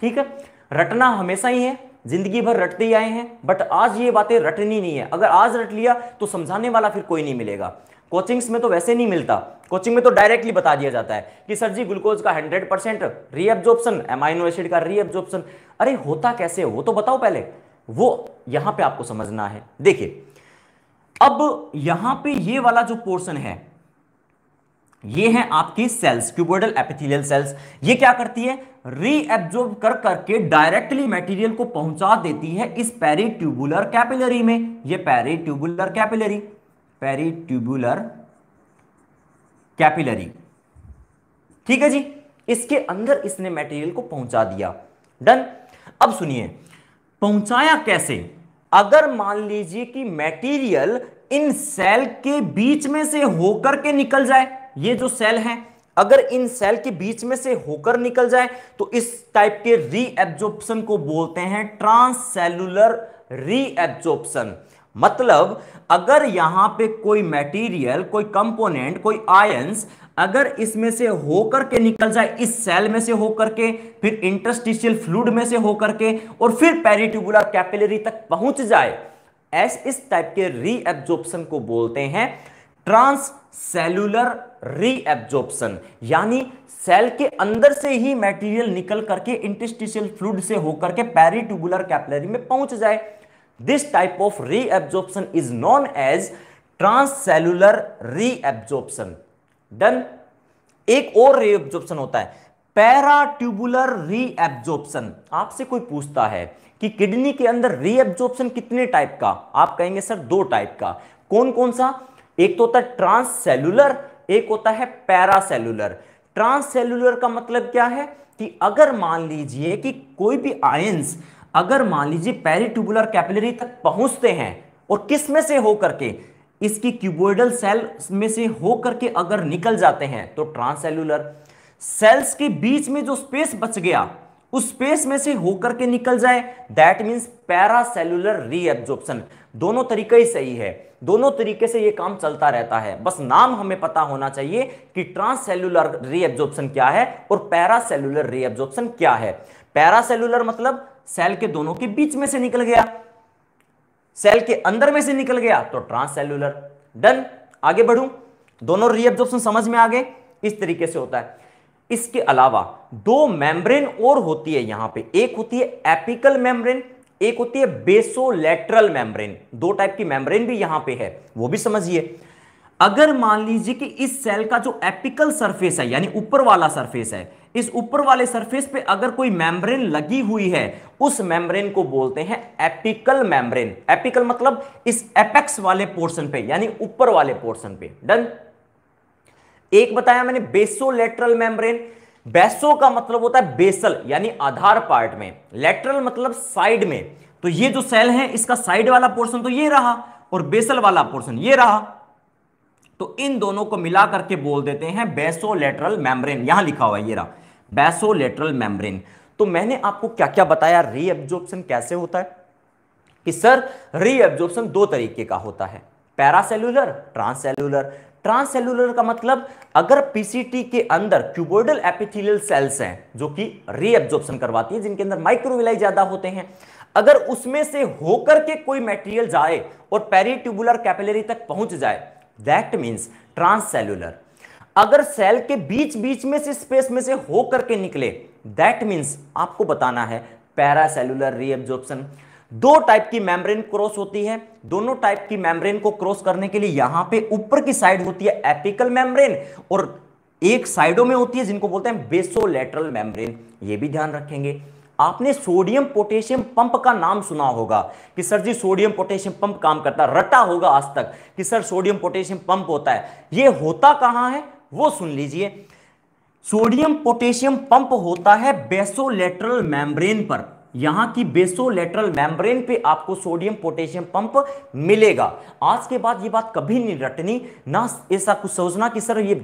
ठीक है रटना हमेशा ही है जिंदगी भर रटते ही आए हैं बट आज ये बातें रटनी नहीं है अगर आज रट लिया तो समझाने वाला फिर कोई नहीं मिलेगा कोचिंग्स में तो वैसे नहीं मिलता कोचिंग में तो डायरेक्टली बता दिया जाता है कि सर जी ग्लूकोज का 100 परसेंट रीएब्जॉर्प्शन एमाइनो एसिड का रीएब्जॉर्प्शन अरे होता कैसे वो तो बताओ पहले वो यहां पे आपको समझना है देखिए अब यहां पे ये वाला जो पोर्शन है ये है आपकी सेल्स क्यूबोडल एपिथेलियल सेल्स ये क्या करती है रीएब्जॉर्ब कर करके डायरेक्टली मटेरियल को पहुंचा देती है इस पेरी ट्यूबुलर कैपिलरी में ये peritubular capillary peritubular capillary ठीक है जी इसके अंदर इसने मटेरियल को पहुंचा दिया डन अब सुनिए पहुंचाया कैसे अगर मान लीजिए कि मटेरियल इन सेल के बीच में से होकर के निकल जाए ये जो सेल है अगर इन सेल के बीच में से होकर निकल जाए तो इस टाइप के रीएब्जॉर्प्शन को बोलते हैं ट्रांससेलुलर रीएब्जॉर्प्शन मतलब अगर यहां पे कोई मटेरियल कोई कंपोनेंट कोई आयंस अगर इसमें से होकर के निकल जाए इस सेल में से होकर के फिर इंटरस्टिशियल फ्लूड में से होकर के और फिर पेरिट्यूबुलर कैपिलरी तक पहुंच जाए एस इस टाइप के रीएब्जॉर्प्शन को बोलते हैं ट्रांस सेलुलर रीएब्जॉर्प्शन यानी सेल के अंदर से ही मटेरियल निकल करके इंटरस्टिशियल फ्लूड से होकर के पेरिट्यूबुलर कैपिलरी में पहुंच जाए This type of reabsorption is known as transcellular reabsorption done एक और रीएब्जॉर्प्शन होता है पैराट्यूबुलर रीएब्जॉर्प्शन आपसे कोई पूछता है कि किडनी के अंदर रीएब्जॉर्प्शन कितने टाइप का आप कहेंगे सर दो टाइप का कौन कौन सा एक तो होता है ट्रांससेलुलर एक होता है पैरासेलुलर ट्रांससेलुलर का मतलब क्या है कि अगर मान लीजिए कि कोई भी आयंस अगर मान लीजिए पेरीट्यूबुलर कैपिलरी तक पहुंचते हैं और किस में से होकर के इसकी क्यूबोइडल सेल में से होकर के अगर निकल जाते हैं तो ट्रांसेलुलर सेल्स के बीच में जो स्पेस बच गया उस स्पेस में से होकर के निकल जाए दैट मीन्स पैरासेलुलर रीअब्जॉर्प्शन दोनों तरीके ही सही है दोनों तरीके से ये काम चलता रहता है बस नाम हमें पता होना चाहिए कि ट्रांससेलुलर रीअब्जॉर्प्शन क्या है और पैरासेलुलर रीअब्जॉर्प्शन क्या है पैरासेलुलर मतलब सेल के दोनों के बीच में से निकल गया सेल के अंदर में से निकल गया तो सेल्यूलर डन आगे बढ़ू दोनों रीएब्जॉर्प्शन समझ में आ गए इस तरीके से होता है इसके अलावा दो मेम्ब्रेन और होती है यहां पे एक होती है एपिकल मेम्ब्रेन एक होती है बेसोलेट्रल मेम्ब्रेन दो टाइप की मेम्ब्रेन भी यहां पे है वो भी समझिए अगर मान लीजिए कि इस सेल का जो एपिकल सरफेस है यानी ऊपर वाला सरफेस है इस ऊपर वाले सरफेस पे अगर कोई मेम्ब्रेन लगी हुई है उस मेम्ब्रेन को बोलते हैं एपिकल मेम्ब्रेन एपिकल मतलब इस एपेक्स वाले पोर्शन पे यानी ऊपर वाले पोर्शन पे डन एक बताया मैंने बेसोलेटरल मेम्ब्रेन बेसो का मतलब होता है बेसल यानी आधार पार्ट में लेटरल मतलब साइड में तो ये जो सेल है इसका साइड वाला पोर्शन तो ये रहा और बेसल वाला पोर्शन ये रहा तो इन दोनों को मिला करके बोल देते हैं बेसोलेटरल मेम्ब्रेन यहां लिखा हुआ है ये रहा बेसोलेटरल मेम्ब्रेन तो मैंने आपको क्या क्या बताया रीएब्जॉर्प्शन कैसे होता है कि सर रीएब्जॉर्प्शन दो तरीके का होता है पैरासेलुलर ट्रांसेलुलर ट्रांसेलुलर का मतलब अगर पीसीटी के अंदर क्यूबोइडल एपिथेलियल सेल्स हैं जो कि रीएब्जॉर्प्शन करवाती है जिनके अंदर माइक्रोविलाई ज्यादा होते हैं अगर उसमें से होकर के कोई मटेरियल जाए और पेरीट्यूबुलर कैपिलरी तक पहुंच जाए दैट मीन्स ट्रांससेलुलर अगर सेल के बीच बीच में से स्पेस में से हो करके निकले दैट मीन्स आपको बताना है पैरासेलुलर रीअब्जॉर्प्शन दो टाइप की मेम्ब्रेन क्रॉस होती है दोनों टाइप की मेम्ब्रेन को क्रॉस करने के लिए यहां पे ऊपर की साइड होती है एपिकल मेम्ब्रेन और एक साइडों में होती है जिनको बोलते हैं बेसोलेटरल मेम्ब्रेन ये भी ध्यान रखेंगे आपने सोडियम पोटेशियम पंप का नाम सुना होगा कि सर जी सोडियम पोटेशियम पंप काम करता रटा होगा आज तक कि सर सोडियम पोटेशियम पंप होता है ये होता कहां है वो सुन लीजिए सोडियम पोटेशियम पंप होता है बेसोलेट्रल मेम्ब्रेन पर यहां की बेसोलेट्रल मेम्ब्रेन पे आपको सोडियम पोटेशियम पंप मिलेगा आज के बाद ये बात कभी नहीं रटनी ना ऐसा कुछ सोचना कि सर ये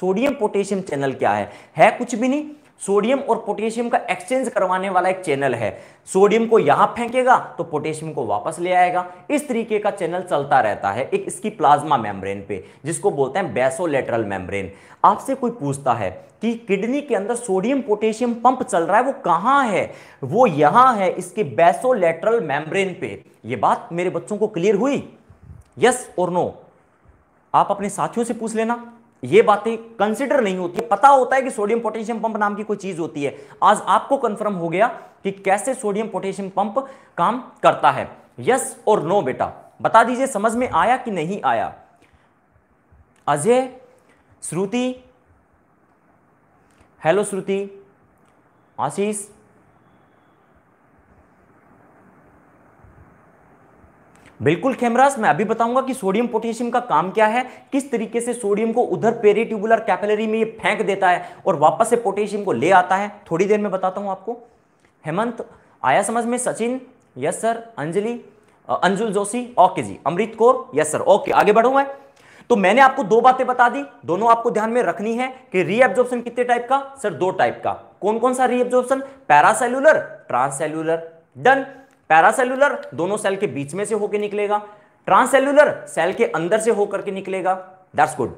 सोडियम पोटेशियम चैनल क्या है है कुछ भी नहीं सोडियम और पोटेशियम का एक्सचेंज करवाने वाला एक चैनल है सोडियम को यहां फेंकेगा तो पोटेशियम को वापस ले आएगा इस तरीके का चैनल चलता रहता है एक इसकी प्लाज्मा मेम्ब्रेन पे जिसको बोलते हैं बेसोलेटरल मेम्ब्रेन आपसे कोई पूछता है कि किडनी के अंदर सोडियम पोटेशियम पंप चल रहा है वो कहां है वो यहां है इसके बेसोलेटरल मेम्ब्रेन पे ये बात मेरे बच्चों को क्लियर हुई यस और नो आप अपने साथियों से पूछ लेना ये बातें कंसिडर नहीं होती पता होता है कि सोडियम पोटेशियम पंप नाम की कोई चीज होती है आज आपको कंफर्म हो गया कि कैसे सोडियम पोटेशियम पंप काम करता है यस और नो बेटा बता दीजिए समझ में आया कि नहीं आया अजय श्रुति हेलो श्रुति आशीष बिल्कुल खेमराज मैं अभी बताऊंगा कि सोडियम पोटेशियम का काम क्या है किस तरीके से सोडियम को उधर पेरिट्यूबुलर कैपिलरी में ये फेंक देता है और वापस से पोटेशियम को ले आता है थोड़ी देर में बताता हूँ आपको हेमंत आया समझ में Sachin yes sir Anjali Anjul Joshi okay जी Amrit Kaur yes sir okay आगे बढ़ू मैं तो मैंने आपको दो बातें बता दी दोनों आपको ध्यान में रखनी है कि रीएब्जॉर्प्शन कितने टाइप का सर दो टाइप का कौन कौन सा रीएब्जॉर्प्शन पैरासेल्यूलर ट्रांससेल्यूलर डन पैरासेलुलर दोनों सेल के बीच में से होकर निकलेगा ट्रांसेलुलर सेल के अंदर से होकर के निकलेगा दैट्स गुड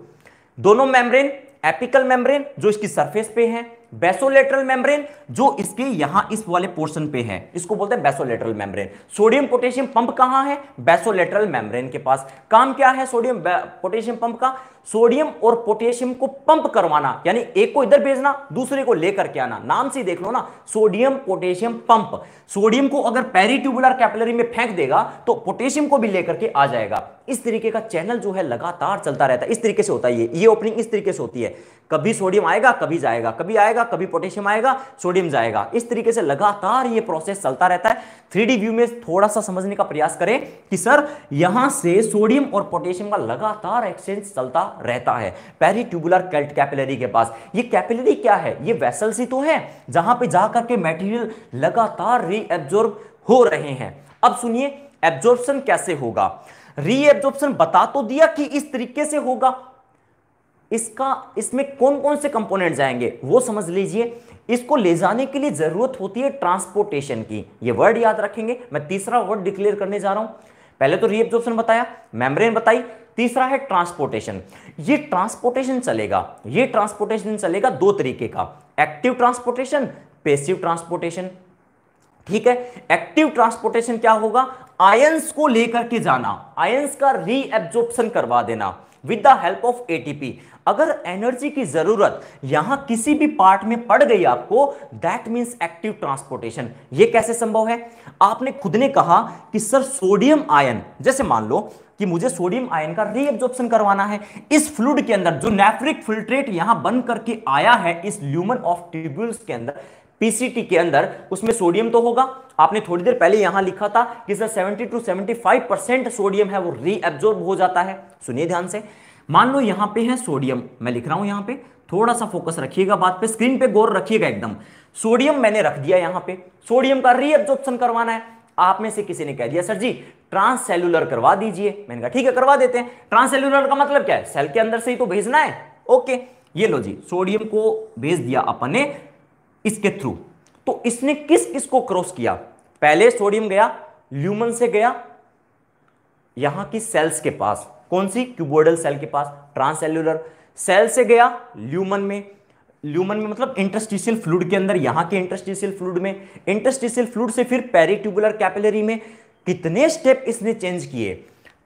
दोनों मेम्ब्रेन एपिकल मेम्ब्रेन जो इसकी सरफेस पे है बेसोलेटरल मेम्ब्रेन जो इसके यहां इस वाले पोर्शन पे है इसको बोलते हैं basolateral membrane sodium potassium pump कहां है बेसोलेटरल मेम्ब्रेन के पास काम क्या है सोडियम पोटेशियम पंप का सोडियम और पोटेशियम को पंप करवाना यानी एक को इधर भेजना दूसरे को लेकर के आना नाम से देख लो ना सोडियम पोटेशियम पंप सोडियम को अगर पेरीट्यूबुलर कैपिलरी में फेंक देगा तो पोटेशियम को भी लेकर के आ जाएगा इस तरीके का चैनल जो है लगातार चलता रहता है इस तरीके से होता है ये ये ओपनिंग इस तरीके से होती है कभी सोडियम आएगा कभी जाएगा कभी आएगा कभी पोटेशियम आएगा सोडियम जाएगा इस तरीके से लगातार ये प्रोसेस चलता रहता है थ्री व्यू में थोड़ा सा समझने का प्रयास करें कि सर यहां से सोडियम और पोटेशियम का लगातार एक्सचेंज चलता रहता है पेरीट्यूबुलर कल्ट कैपिलरी के पास ये कैपिलरी क्या है ये वेसल्स ही तो है जहां पे जाकर के मेटीरियल लगातार रीएब्जॉर्ब हो रहे हैं अब सुनिए एब्जॉर्प्शन कैसे होगा रीएब्जॉर्प्शन बता तो दिया कि इस तरीके से होगा इसका इसमें कौन कौन से कंपोनेंट जाएंगे वो समझ लीजिए इसको ले जाने के लिए जरूरत होती है ट्रांसपोर्टेशन की ये वर्ड याद रखेंगे मैं तीसरा वर्ड डिक्लेयर करने जा रहा हूं पहले तो रीएब्जॉर्प्शन बताया मेम्ब्रेन बताई तीसरा है ट्रांसपोर्टेशन ये ट्रांसपोर्टेशन चलेगा ये ट्रांसपोर्टेशन चलेगा दो तरीके का एक्टिव ट्रांसपोर्टेशन पेसिव ट्रांसपोर्टेशन ठीक है एक्टिव ट्रांसपोर्टेशन क्या होगा आयंस को लेकर के जाना आयंस का रीएब्जॉर्प्शन करवा देना with the help of ATP अगर एनर्जी की जरूरत यहां किसी भी पार्ट में पड़ गई आपको दैट मींस एक्टिव ट्रांसपोर्टेशन ये कैसे संभव है आपने खुद ने कहा कि सर सोडियम आयन जैसे मान लो कि मुझे सोडियम आयन का रीअब्जॉर्प्शन करवाना है इस फ्लूड के अंदर जो नेफ्रिक फिल्ट्रेट यहां बन करके आया है इस ल्यूमन ऑफ ट्यूब्यूल्स के अंदर पीसीटी के अंदर उसमें सोडियम तो होगा आपने थोड़ी देर पहले यहां लिखा था कि सर 70 टू 75 परसेंट सोडियम है वो रीअब्जॉर्ब हो जाता है सुनिए ध्यान से मान लो यहां पे है सोडियम मैं लिख रहा हूं यहां पे थोड़ा सा फोकस रखिएगा बात पे स्क्रीन पे गौर रखिएगा एकदम सोडियम मैंने रख दिया यहां पे सोडियम का रीअब्जॉर्प्शन करवाना है आप में से किसी ने कह दिया सर जी ट्रांस सेलुलर करवा दीजिए मैंने कहा ठीक है करवा देते हैं ट्रांस सेलुलर का मतलब क्या है सेल के अंदर से ही तो भेजना है ओके ये लो जी सोडियम को भेज दिया अपन ने इसके थ्रू तो इसने किस किस को क्रॉस किया पहले सोडियम गया ल्यूमन से गया यहां की सेल्स के पास कौन सी क्यूबोडल सेल के पास ट्रांसेल्यूलर सेल से गया ल्यूमन में ल्यूमन में मतलब इंटरस्टिशियल फ्लूड के अंदर यहां के इंटरस्टिशियल फ्लूड में इंटरस्टिशियल फ्लूड से फिर पेरीट्यूबुलर कैपिलरी में कितने स्टेप इसने चेंज किए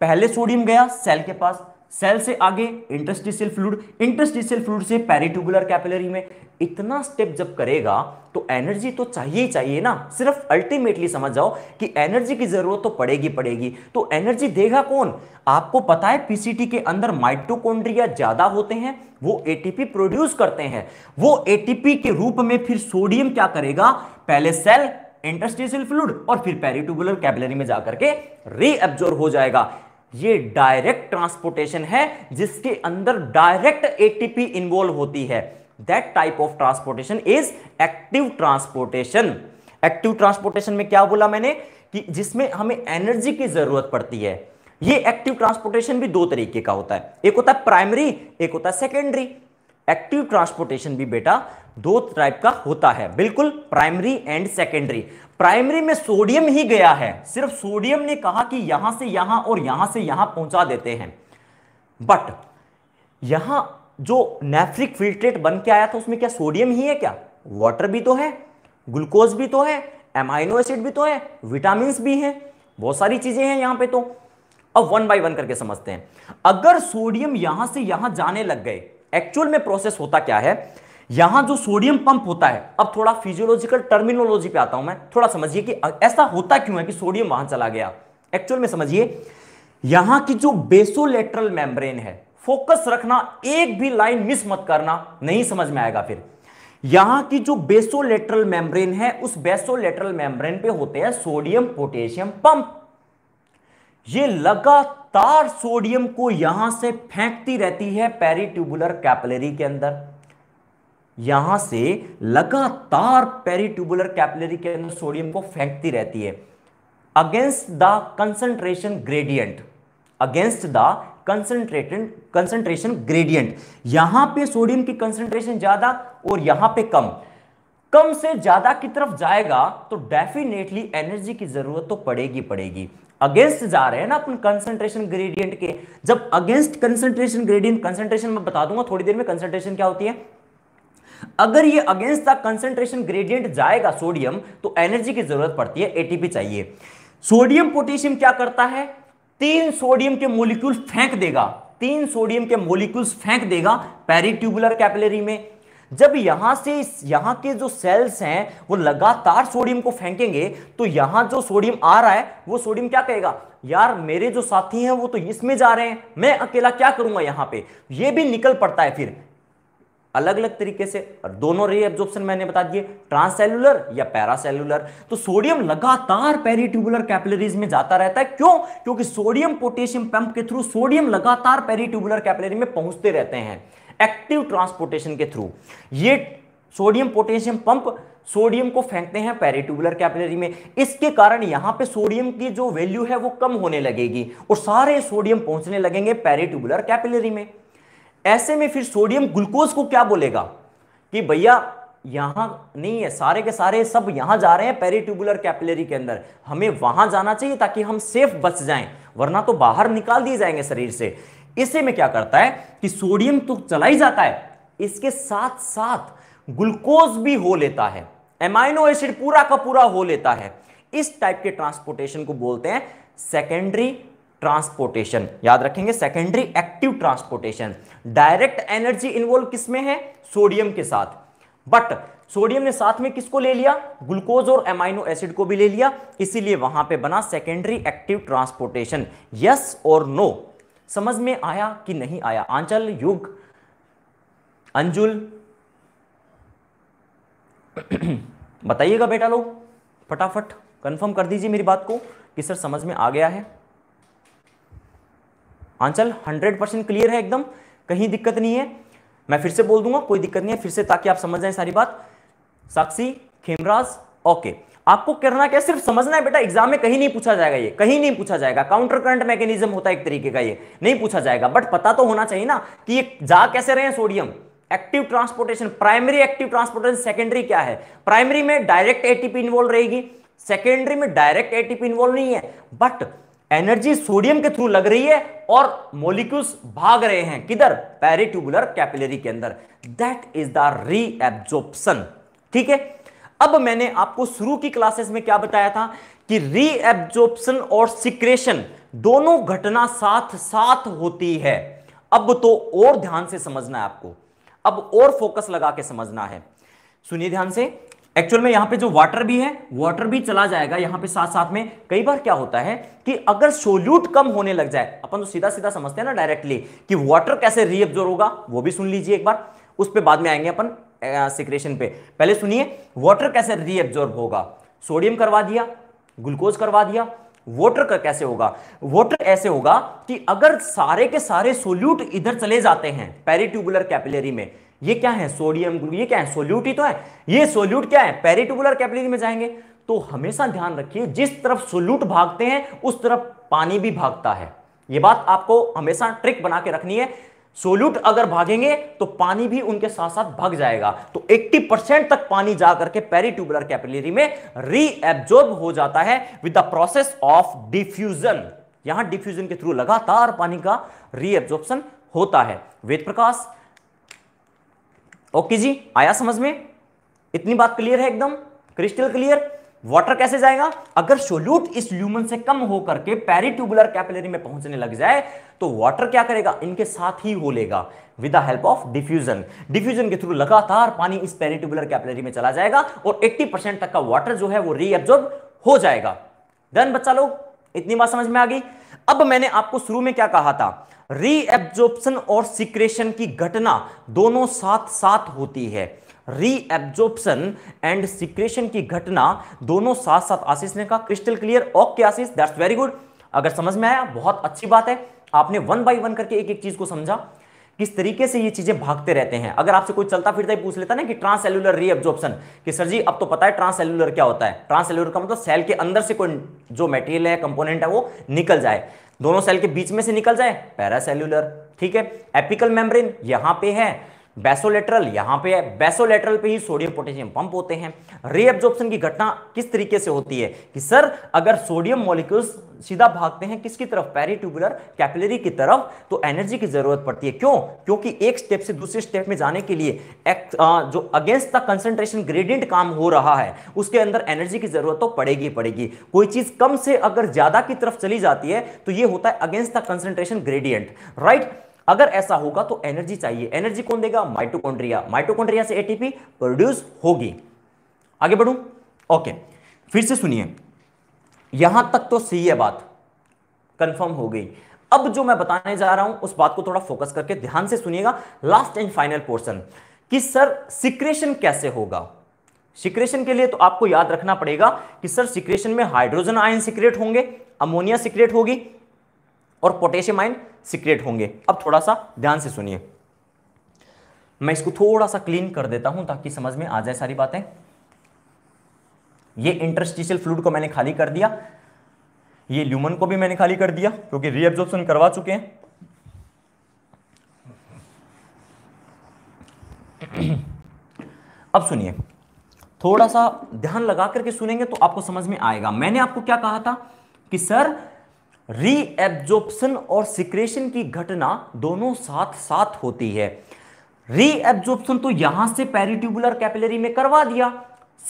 पहले सोडियम गया सेल के पास सेल से आगे इंटरस्टिशियल फ्लूड इंटरस्टिशियल फ्लूड से पैरिट्यूबुलर कैपिलरी में इतना स्टेप जब करेगा तो एनर्जी तो चाहिए ही चाहिए ना सिर्फ अल्टीमेटली समझ जाओ कि एनर्जी की जरूरत तो पड़ेगी पड़ेगी तो एनर्जी देगा कौन आपको पता है पीसीटी के अंदर माइटोकॉन्ड्रिया ज्यादा होते हैं वो एटीपी प्रोड्यूस करते हैं वो एटीपी के रूप में फिर सोडियम क्या करेगा पहले सेल इंटरस्टेशियल फ्लूड और फिर पेरिटुबुलर कैपिलरी में जाकर के रीअब्जॉर्व हो जाएगा ये डायरेक्ट ट्रांसपोर्टेशन है जिसके अंदर डायरेक्ट एटीपी इन्वॉल्व होती है that type of transportation is active transportation active transportation में क्या बोला मैंने कि जिसमें हमें एनर्जी की जरूरत पड़ती है ये एक्टिव ट्रांसपोर्टेशन भी दो तरीके का होता है एक होता है प्राइमरी एक होता है सेकेंडरी एक्टिव ट्रांसपोर्टेशन भी बेटा दो टाइप का होता है बिल्कुल प्राइमरी एंड सेकेंडरी प्राइमरी में सोडियम ही गया है सिर्फ सोडियम ने कहा कि यहां से यहां और यहां से यहां पहुंचा देते हैं बट यहां जो नेफ्रिक फिल्ट्रेट बन के आया था उसमें क्या सोडियम ही है क्या वाटर भी तो है ग्लूकोज भी तो है एमाइनो एसिड भी तो है विटामिन भी है बहुत सारी चीजें हैं यहां पे तो अब वन बाई वन करके समझते हैं अगर सोडियम यहां से यहां जाने लग गए एक्चुअल में प्रोसेस होता क्या है यहां जो सोडियम पंप होता है अब थोड़ा फिजियोलॉजिकल टर्मिनोलॉजी पे आता हूं मैं थोड़ा समझिए कि ऐसा होता क्यों है कि सोडियम वहां चला गया एक्चुअल में समझिए यहां की जो बेसोलेट्रल मेम्ब्रेन है फोकस रखना एक भी लाइन मिस मत करना नहीं समझ में आएगा फिर यहां की जो बेसोलेट्रल मेम्ब्रेन है उस बेसोलेट्रल मेम्ब्रेन पे होते हैं सोडियम पोटेशियम पंप ये लगातार तार सोडियम को यहां से फेंकती रहती है पेरिट्यूबुलर कैपलरी के अंदर यहां से लगातार पेरिट्यूबुलर कैपलरी के अंदर सोडियम को फेंकती रहती है against the concentration gradient against the concentrated concentration gradient यहां पे सोडियम की कंसंट्रेशन ज्यादा और यहां पे कम कम से ज्यादा की तरफ जाएगा तो डेफिनेटली एनर्जी की जरूरत तो पड़ेगी पड़ेगी अगेंस्ट जा रहे हैं ना अपन कंसंट्रेशन ग्रेडियंट के जब अगेंस्ट कंसंट्रेशन ग्रेडियंट कंसंट्रेशन में बता दूंगा थोड़ी देर में कंसंट्रेशन क्या होती है अगर ये अगेंस्ट द कंसंट्रेशन ग्रेडियंट जाएगा सोडियम तो एनर्जी की जरूरत पड़ती है एटीपी चाहिए सोडियम पोटेशियम क्या करता है तीन सोडियम के मोलिक्यूल फेंक देगा तीन सोडियम के मोलिक्यूल्स फेंक देगा पेरिट्यूबुलर कैपिलरी में जब यहां से यहां के जो सेल्स हैं वो लगातार सोडियम को फेंकेंगे तो यहां जो सोडियम आ रहा है वो सोडियम क्या कहेगा यार मेरे जो साथी हैं वो तो इसमें जा रहे हैं मैं अकेला क्या करूंगा यहां पे ये भी निकल पड़ता है फिर अलग अलग तरीके से और दोनों रे एब्जॉर्प्शन मैंने बता दिए ट्रांससेलुलर या पैरासेलुलर तो सोडियम लगातार पेरीट्यूबुलर कैपिलरीज में जाता रहता है क्यों क्योंकि सोडियम पोटेशियम पंप के थ्रू सोडियम लगातार पेरीट्यूबुलर कैपिलरी में पहुंचते रहते हैं एक्टिव ट्रांसपोर्टेशन के थ्रू ये सोडियम पोटेशियम पंप सोडियम को फेंकते हैं पेरिट्यूबुलर कैपिलरी में इसके कारण यहां पे सोडियम की जो वैल्यू है वो कम होने लगेगी और सारे सोडियम पहुंचने लगेंगे पेरिट्यूबुलर कैपिलरी में ऐसे में फिर सोडियम ग्लूकोज को क्या बोलेगा कि भैया यहां नहीं है सारे के सारे सब यहां जा रहे हैं पेरिट्यूबुलर कैपिलरी के अंदर हमें वहां जाना चाहिए ताकि हम सेफ बच जाएं वरना तो बाहर निकाल दिए जाएंगे शरीर से इससे में क्या करता है कि सोडियम तो चला ही जाता है इसके साथ साथ ग्लूकोज भी हो लेता है एमाइनो एसिड पूरा का पूरा हो लेता है इस टाइप के ट्रांसपोर्टेशन को बोलते हैं सेकेंडरी ट्रांसपोर्टेशन याद रखेंगे secondary active transportation direct energy involve किसमें है सोडियम के साथ बट सोडियम ने साथ में किसको ले लिया ग्लूकोज और एमाइनो एसिड को भी ले लिया इसीलिए वहां पे बना सेकेंडरी एक्टिव ट्रांसपोर्टेशन यस और नो समझ में आया कि नहीं आया आंचल युग अंजुल बताइएगा बेटा लोग फटाफट कंफर्म कर दीजिए मेरी बात को कि सर समझ में आ गया है आंचल हंड्रेड परसेंट क्लियर है एकदम कहीं दिक्कत नहीं है मैं फिर से बोल दूंगा कोई दिक्कत नहीं है फिर से ताकि आप समझ जाए सारी बात साक्षी खेमराज ओके आपको करना क्या सिर्फ समझना है बेटा एग्जाम में कहीं नहीं पूछा जाएगा ये कहीं नहीं पूछा जाएगा काउंटर करंट मैकेनिज्म होता है एक तरीके का ये नहीं पूछा जाएगा बट पता तो होना चाहिए ना कि ये जा कैसे रहे हैं sodium active transportation primary active transportation secondary क्या है प्राइमरी में डायरेक्ट एटीपी इन्वॉल्व रहेगी सेकेंडरी में डायरेक्ट एटीपी इन्वॉल्व नहीं है बट एनर्जी सोडियम के थ्रू लग रही है और मोलिक्यूल्स भाग रहे हैं किधर पेरिट्यूबुलर कैपिलरी के अंदर दैट इज द रीएब्जॉर्प्शन ठीक है अब मैंने आपको शुरू की क्लासेस में क्या बताया था कि रीएब्जॉर्प्शन और सिक्रेशन दोनों घटना साथ साथ होती है अब तो और ध्यान से समझना है आपको अब और फोकस लगा के समझना है सुनिए ध्यान से एक्चुअल में यहां पे जो वाटर भी है वाटर भी चला जाएगा यहां पे साथ साथ में कई बार क्या होता है कि अगर सोल्यूट कम होने लग जाए अपन तो सीधा सीधा समझते हैं ना डायरेक्टली कि वाटर कैसे रीअब्जॉर्व होगा वो भी सुन लीजिए एक बार उस पर बाद में आएंगे अपन सिक्रेशन पे पहले सुनिए वाटर कैसे रीअब्जॉर्ब होगा सोडियम करवा दिया ग्लूकोज करवा दिया वाटर का कैसे होगा वाटर ऐसे होगा कि अगर सारे के सारे सोल्यूट इधर चले जाते हैं पेरिट्यूबुलर कैपिलरी में ये क्या है सोडियम ये क्या है सोल्यूट ही तो है ये सोल्यूट क्या है पेरिट्यूबुलर कैपिलरी में जाएंगे तो हमेशा ध्यान रखिए जिस तरफ सोल्यूट भागते हैं उस तरफ पानी भी भागता है ये बात आपको हमेशा ट्रिक बना के रखनी है सोल्यूट अगर भागेंगे तो पानी भी उनके साथ साथ भाग जाएगा तो 80 परसेंट तक पानी जाकर के पेरिट्यूबुलर कैपिलरी में रीएब्जॉर्ब हो जाता है with the process of diffusion यहां डिफ्यूजन के थ्रू लगातार पानी का रीएब्जॉर्प्शन होता है वेद प्रकाश ओके जी आया समझ में इतनी बात क्लियर है एकदम क्रिस्टल क्लियर वाटर कैसे जाएगा अगर सोल्यूट इस ल्यूमन से कम होकर के पेरिट्यूबुलर कैपिलरी में पहुंचने लग जाए तो वाटर क्या करेगा इनके साथ ही हो लेगा with the help of diffusion diffusion के थ्रू लगातार पानी इस पेरिट्यूबुलर कैपिलरी में चला जाएगा और 80 परसेंट तक का वाटर जो है वो रीअब्जॉर्ब हो जाएगा डन बच्चा लोग इतनी बात समझ में आ गई अब मैंने आपको शुरू में क्या कहा था रीएब्जॉर्प्शन और सिक्रेशन की घटना दोनों साथ साथ होती है रीएब्जॉर्प्शन एंड सिक्रेशन की घटना दोनों साथ साथ आशीष ने कहा crystal clear okay Ashish that's very good अगर समझ में आया बहुत अच्छी बात है आपने वन बाई वन करके एक एक चीज को समझा किस तरीके से ये चीजें भागते रहते हैं अगर आपसे कोई चलता फिरता ही पूछ लेता ना कि ट्रांसेलुलर रीएब्जॉर्प्शन कि सर जी अब तो पता है ट्रांसेलुलर क्या होता है ट्रांसेलुलर का मतलब सेल के अंदर से कोई जो मेटेरियल है कंपोनेंट है वो निकल जाए दोनों सेल के बीच में से निकल जाए पैरासेल्युलर ठीक है एपिकल मेम्ब्रेन यहां पे है बेसोलेटरल यहां पे है बेसोलेटरल पे ही सोडियम पोटेशियम पंप होते हैं रीअब्जॉर्प्शन की घटना किस तरीके से होती है कि सर अगर सोडियम मॉलिक्यूल्स सीधा भागते हैं किसकी तरफ पेरीट्यूबुलर कैपिलरी की तरफ तो एनर्जी की जरूरत पड़ती है क्यों क्योंकि एक स्टेप से दूसरे स्टेप में जाने के लिए एक, आ, जो अगेंस्ट द कंसेंट्रेशन ग्रेडियंट काम हो रहा है उसके अंदर एनर्जी की जरूरत तो पड़ेगी पड़ेगी कोई चीज कम से अगर ज्यादा की तरफ चली जाती है तो यह होता है against the concentration gradient right अगर ऐसा होगा तो एनर्जी चाहिए एनर्जी कौन देगा माइटोकॉन्ड्रिया माइटोकॉन्ड्रिया से एटीपी प्रोड्यूस होगी आगे बढ़ू ओके फिर से सुनिए यहां तक तो सही है बात कंफर्म हो गई अब जो मैं बताने जा रहा हूं उस बात को थोड़ा फोकस करके ध्यान से सुनिएगा लास्ट एंड फाइनल पोर्शन कि सर सिक्रेशन कैसे होगा सिक्रेशन के लिए तो आपको याद रखना पड़ेगा कि सर सिक्रेशन में हाइड्रोजन आयन सिक्रेट होंगे अमोनिया सिक्रेट होगी और पोटेशियम आइन सिक्रेट होंगे अब थोड़ा सा ध्यान से सुनिए मैं इसको थोड़ा सा क्लीन कर देता हूं ताकि समझ में आ जाए सारी बातें ये इंटरस्टिशियल फ्लूड को मैंने खाली कर दिया ये ल्यूमन को भी मैंने खाली कर दिया क्योंकि रीएब्जॉर्प्शन करवा चुके हैं अब सुनिए थोड़ा सा ध्यान लगा करके सुनेंगे तो आपको समझ में आएगा मैंने आपको क्या कहा था कि सर रीएब्जॉर्प्शन और सिक्रेशन की घटना दोनों साथ साथ होती है रीएब्जॉर्प्शन तो यहां से पेरिट्यूबुलर कैपिलरी में करवा दिया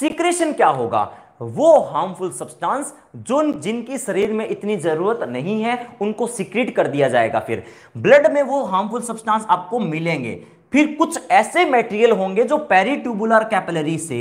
सिक्रेशन क्या होगा वो हार्मफुल सब्सटेंस जो जिनकी शरीर में इतनी जरूरत नहीं है उनको सिक्रेट कर दिया जाएगा फिर ब्लड में वो हार्मफुल सब्सटेंस आपको मिलेंगे फिर कुछ ऐसे मटेरियल होंगे जो पेरीट्यूबुलर कैपिलरी से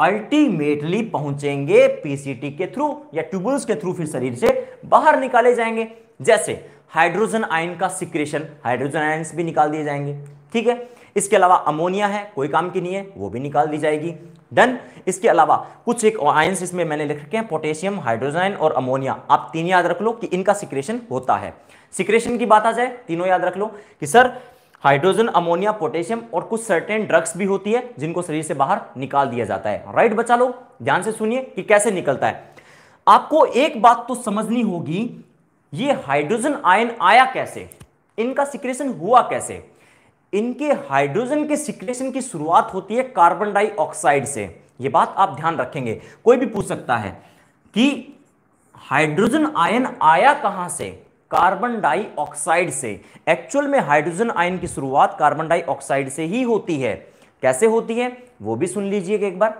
अल्टीमेटली पहुंचेंगे पीसीटी के थ्रू या ट्यूबुल्स के थ्रू फिर शरीर से बाहर निकाले जाएंगे जैसे हाइड्रोजन आयन का सिक्रेशन हाइड्रोजन आयन्स भी निकाल दिए जाएंगे ठीक है इसके अलावा अमोनिया है कोई काम की नहीं है वो भी निकाल दी जाएगी डन इसके अलावा कुछ एक आयन्स इसमें मैंने लिख रखे हैं पोटेशियम हाइड्रोजन और अमोनिया आप तीन याद रख लो कि इनका सिक्रेशन होता है सिक्रेशन की बात आ जाए तीनों याद रख लो कि सर हाइड्रोजन अमोनिया पोटेशियम और कुछ सर्टेन ड्रग्स भी होती है जिनको शरीर से बाहर निकाल दिया जाता है राइट बचा लो ध्यान से सुनिए कि कैसे निकलता है आपको एक बात तो समझनी होगी ये हाइड्रोजन आयन आया कैसे इनका सिक्रेशन हुआ कैसे इनके हाइड्रोजन के सिक्रेशन की शुरुआत होती है कार्बन डाइऑक्साइड से ये बात आप ध्यान रखेंगे कोई भी पूछ सकता है कि हाइड्रोजन आयन आया कहां से कार्बन डाइऑक्साइड से एक्चुअल में हाइड्रोजन आयन की शुरुआत कार्बन डाइऑक्साइड से ही होती है कैसे होती है वो भी सुन लीजिए एक बार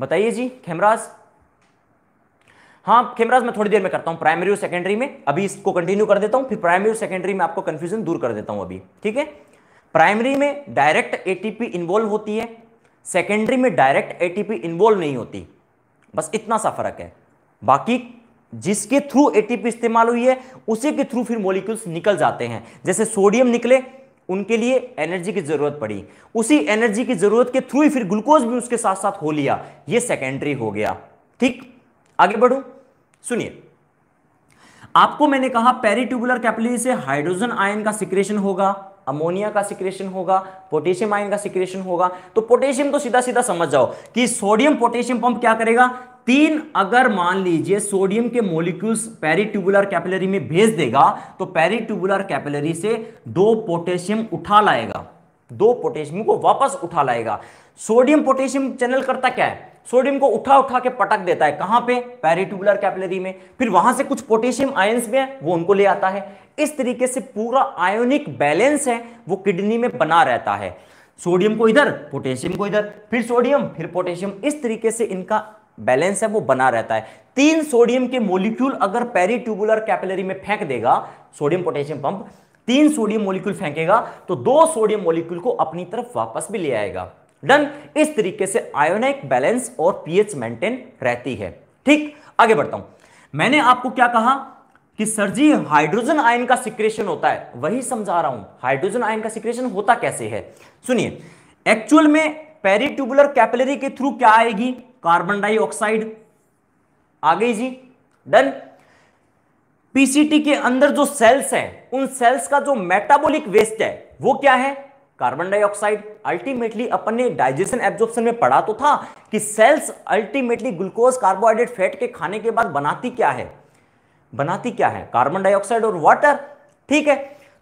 बताइए जी खेमराज हाँ खेमराज मैं थोड़ी देर में करता हूँ प्राइमरी और सेकेंडरी में अभी इसको कंटिन्यू कर देता हूँ फिर प्राइमरी और सेकेंडरी में आपको कन्फ्यूजन दूर कर देता हूँ अभी ठीक है प्राइमरी में डायरेक्ट एटीपी इन्वॉल्व होती है सेकेंडरी में डायरेक्ट एटीपी इन्वॉल्व नहीं होती बस इतना सा फर्क है बाकी जिसके थ्रू एटीपी इस्तेमाल हुई है उसी के थ्रू फिर मॉलिक्यूल्स निकल जाते हैं जैसे सोडियम निकले उनके लिए एनर्जी की जरूरत पड़ी उसी एनर्जी की जरूरत के थ्रू ही फिर ग्लूकोज भी उसके साथ साथ हो लिया ये सेकेंडरी हो गया ठीक आगे बढ़ू सुनिए आपको मैंने कहा पेरिट्यूबुलर कैपिलरी से हाइड्रोजन आयन का सिक्रेशन होगा अमोनिया का सिक्रेशन होगा पोटेशियम आयन का सिक्रेशन होगा तो पोटेशियम तो सीधा सीधा समझ जाओ कि सोडियम पोटेशियम पंप क्या करेगा तीन अगर मान लीजिए सोडियम के मोलिक्यूल्स पेरिट्यूबुलर कैपिलरी में भेज देगा तो पेरिट्यूबुलर कैपिलरी से दो पोटेशियम उठा लाएगा दो पोटेशियम को वापस उठा लाएगा सोडियम पोटेशियम चैनल करता क्या है सोडियम को उठा उठा के पटक देता है कहां पे पेरिट्यूबुलर कैपिलरी में फिर वहां से कुछ पोटेशियम आयंस भी है वो उनको ले आता है इस तरीके से पूरा आयोनिक बैलेंस है वो किडनी में बना रहता है सोडियम को इधर पोटेशियम को इधर फिर सोडियम फिर पोटेशियम इस तरीके से इनका बैलेंस है वो बना रहता है तीन सोडियम के मोलिक्यूल अगर पेरीट्यूबुलर कैपिलरी में फेंक देगा सोडियम पोटेशियम पंप तीन सोडियम मोलिक्यूल फेंकेगा तो दो सोडियम मोलिक्यूल को अपनी तरफ वापस भी ले आएगा डन इस तरीके से आयोनिक बैलेंस और पीएच मेंटेन रहती है ठीक आगे बढ़ता हूं मैंने आपको क्या कहा कि सर जी हाइड्रोजन आयन का सिक्रेशन होता है वही समझा रहा हूं हाइड्रोजन आयन का सिक्रेशन होता कैसे है सुनिए एक्चुअल में पेरिट्यूबुलर कैपिलरी के थ्रू क्या आएगी कार्बन डाइऑक्साइड आ गई जी डन पीसीटी के अंदर जो सेल्स हैं उन सेल्स का जो मेटाबॉलिक वेस्ट है वो क्या है कार्बन डाइऑक्साइड अल्टीमेटली अपन ने डाइजेशन एब्जॉर्प्शन में पढ़ा तो था कि cells ultimately glucose carbohydrate fat के खाने के बाद बनाती क्या है बनाती क्या है कार्बन डाइऑक्साइड और वाटर ठीक है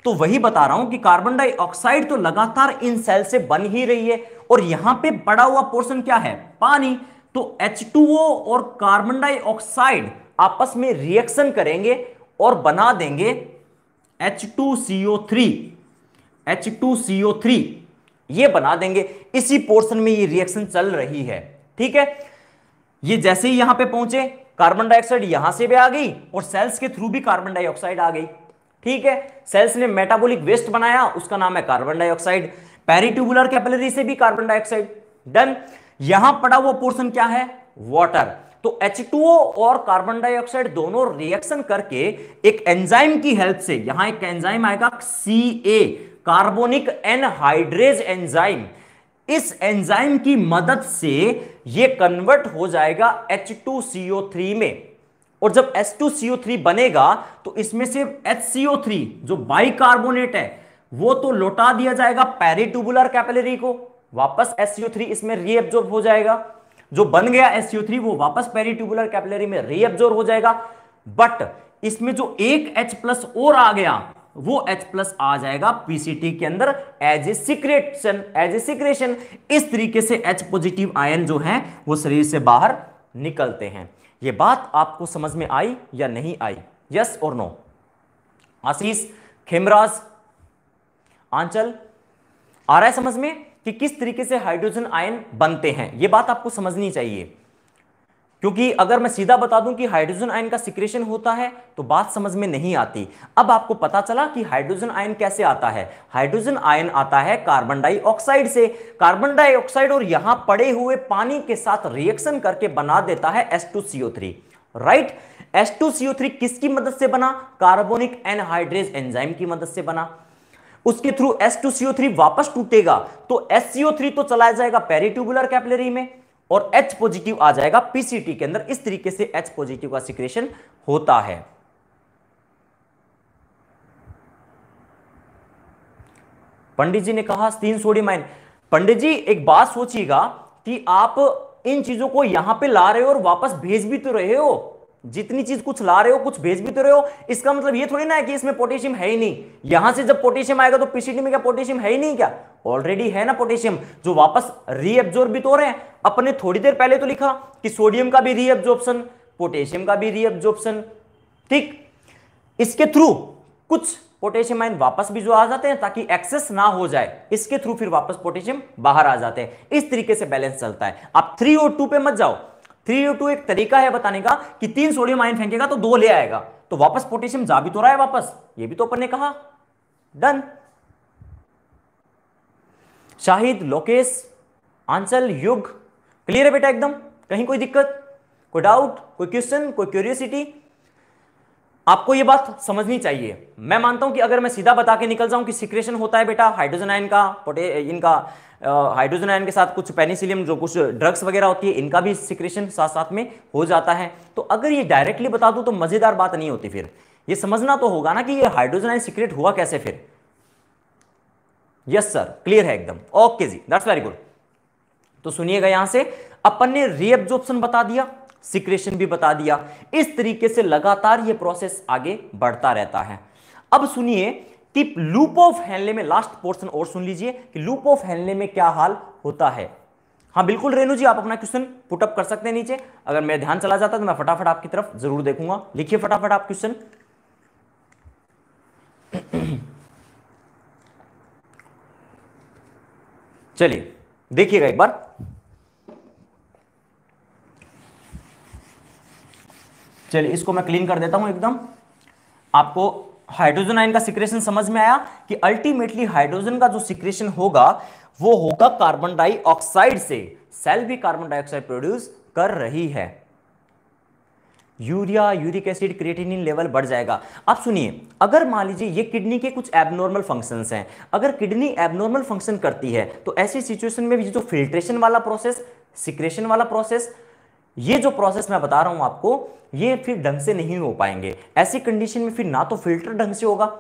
तो वही बता रहा हूं कि कार्बन डाइऑक्साइड तो लगातार इन सेल से बन ही रही है और यहां पे बड़ा हुआ पोर्शन क्या है पानी तो H2O और कार्बन डाइऑक्साइड आपस में रिएक्शन करेंगे और बना देंगे H2CO3 H2CO3 ये बना देंगे इसी पोर्शन में ये रिएक्शन चल रही है ठीक है ये जैसे ही यहां पे पहुंचे कार्बन डाइऑक्साइड यहां से भी आ गई और सेल्स के थ्रू भी कार्बन डाइऑक्साइड आ गई ठीक है सेल्स ने मेटाबॉलिक वेस्ट बनाया उसका नाम है कार्बन डाइऑक्साइड पेरिट्यूबुलर कैपिलरी से भी कार्बन डाइऑक्साइड डन यहां पड़ा हुआ पोर्शन क्या है वाटर तो H2O और कार्बन डाइऑक्साइड दोनों रिएक्शन करके एक एंजाइम की हेल्प से यहां एक एंजाइम आएगा CA कार्बोनिक एनहाइड्रेज एंजाइम इस एंजाइम की मदद से ये कन्वर्ट हो जाएगा H2CO3 में और जब H2CO3 बनेगा तो इसमें से HCO3 जो बाइकार्बोनेट है वो तो लौटा दिया जाएगा पेरिटुबुलर कैपिलरी को वापस HCO3 इसमें रीएब्जॉर्ब हो जाएगा जो बन गया HCO3 वो वापस पेरिट्यूबुलर कैपिलरी में रीएब्जॉर्ब हो जाएगा बट इसमें जो एक H प्लस और आ गया वो H प्लस आ जाएगा पीसीटी के अंदर as a secretion as a secretion इस तरीके से H पॉजिटिव आयन जो है वो शरीर से बाहर निकलते हैं ये बात आपको समझ में आई या नहीं आई यस और नो आशीष खेमराज आंचल आ रहा है समझ में कि किस तरीके से हाइड्रोजन आयन बनते हैं यह बात आपको समझनी चाहिए क्योंकि अगर मैं सीधा बता दूं कि हाइड्रोजन आयन का सिक्रेशन होता है तो बात समझ में नहीं आती अब आपको पता चला कि हाइड्रोजन आयन कैसे आता है हाइड्रोजन आयन आता है कार्बन डाइऑक्साइड से कार्बन डाइऑक्साइड और यहां पड़े हुए पानी के साथ रिएक्शन करके बना देता है एस राइट एस किसकी मदद से बना कार्बोनिक एनहाइड्रेज एंजाइम की मदद से बना उसके थ्रू एस वापस टूटेगा तो एस तो चलाया जाएगा पेरिट्यूबुलर कैपलरी में और H पॉजिटिव आ जाएगा पीसीटी के अंदर इस तरीके से H पॉजिटिव का सिक्रेशन होता है पंडित जी ने कहा तीन सोडियम आयन पंडित जी एक बात सोचिएगा कि आप इन चीजों को यहां पे ला रहे हो और वापस भेज भी तो रहे हो जितनी चीज कुछ ला रहे हो कुछ भेज भी तो रहे हो इसका मतलब ये थोड़ी ना है कि इसमें पोटेशियम है ही नहीं यहां से जब पोटेशियम आएगा तो पीसीडी में क्या पोटेशियम है ही नहीं क्या ऑलरेडी है ना पोटेशियम जो वापस रीअब्जॉर्ब भी तो रहे हैं अपने थोड़ी देर पहले तो लिखा कि सोडियम का भी रीअब्जॉर्प्शन पोटेशियम का भी रीअब्जॉर्प्शन ठीक इसके थ्रू कुछ पोटेशियम आइन वापस भी जो आ जाते हैं ताकि एक्सेस ना हो जाए इसके थ्रू फिर वापस पोटेशियम बाहर आ जाते हैं इस तरीके से बैलेंस चलता है आप थ्री और टू पे मत जाओ थ्री यू टू एक तरीका है बताने का कि तीन सोडियम आयन फेंकेगा तो दो ले आएगा तो वापस पोटेशियम जा भी तो रहा है वापस ये भी तो अपन ने कहा डन शाहिद लोकेश आंचल युग क्लियर है बेटा एकदम कहीं कोई दिक्कत कोई डाउट कोई क्वेश्चन कोई क्यूरियोसिटी आपको यह बात समझनी चाहिए मैं मानता हूं कि अगर मैं सीधा बता के निकल जाऊं कि सिक्रेशन होता है बेटा हाइड्रोजन आयन का पोटे इनका हाइड्रोजन आयन के साथ कुछ पेनिसिलियम जो कुछ ड्रग्स वगैरह होती है इनका भी सिक्रेशन साथ साथ में हो जाता है तो अगर ये डायरेक्टली बता दूं तो मज़ेदार बात नहीं होती फिर ये समझना तो होगा ना कि ये हाइड्रोजन आयन सिक्रेट हुआ कैसे फिर यस सर क्लियर है एकदम ओके जी दैट्स वेरी गुड तो सुनिएगा यहां से अपन ने रीएब्जॉर्प्शन बता दिया सिक्रेशन भी बता दिया इस तरीके से लगातार ये प्रोसेस आगे बढ़ता रहता है अब सुनिए कि लूप ऑफ हेनले में लास्ट पोर्शन और सुन लीजिए कि लूप ऑफ हेनले में क्या हाल होता है हाँ बिल्कुल रेनू जी आप अपना क्वेश्चन पुटअप कर सकते हैं नीचे अगर मेरा ध्यान चला जाता तो मैं फटाफट आपकी तरफ जरूर देखूंगा लिखिए फटाफट आप क्वेश्चन चलिए देखिएगा एक बार चलिए इसको मैं क्लीन कर देता हूं एकदम आपको हाइड्रोजन आयन का सिक्रेशन समझ में आया कि अल्टीमेटली हाइड्रोजन का जो सिक्रेशन होगा वो होगा कार्बन डाइऑक्साइड से सेल भी कार्बन डाइऑक्साइड प्रोड्यूस कर रही है urea uric acid creatinine level बढ़ जाएगा आप सुनिए अगर मान लीजिए ये किडनी के कुछ एबनॉर्मल फंक्शंस हैं अगर किडनी एबनॉर्मल फंक्शन करती है तो ऐसी सिचुएशन में भी जो फिल्ट्रेशन वाला प्रोसेस सिक्रेशन वाला प्रोसेस ये जो प्रोसेस मैं बता रहा हूं आपको ये फिर ढंग से नहीं हो पाएंगे ऐसी कंडीशन में फिर ना तो फिल्टर ढंग से होगा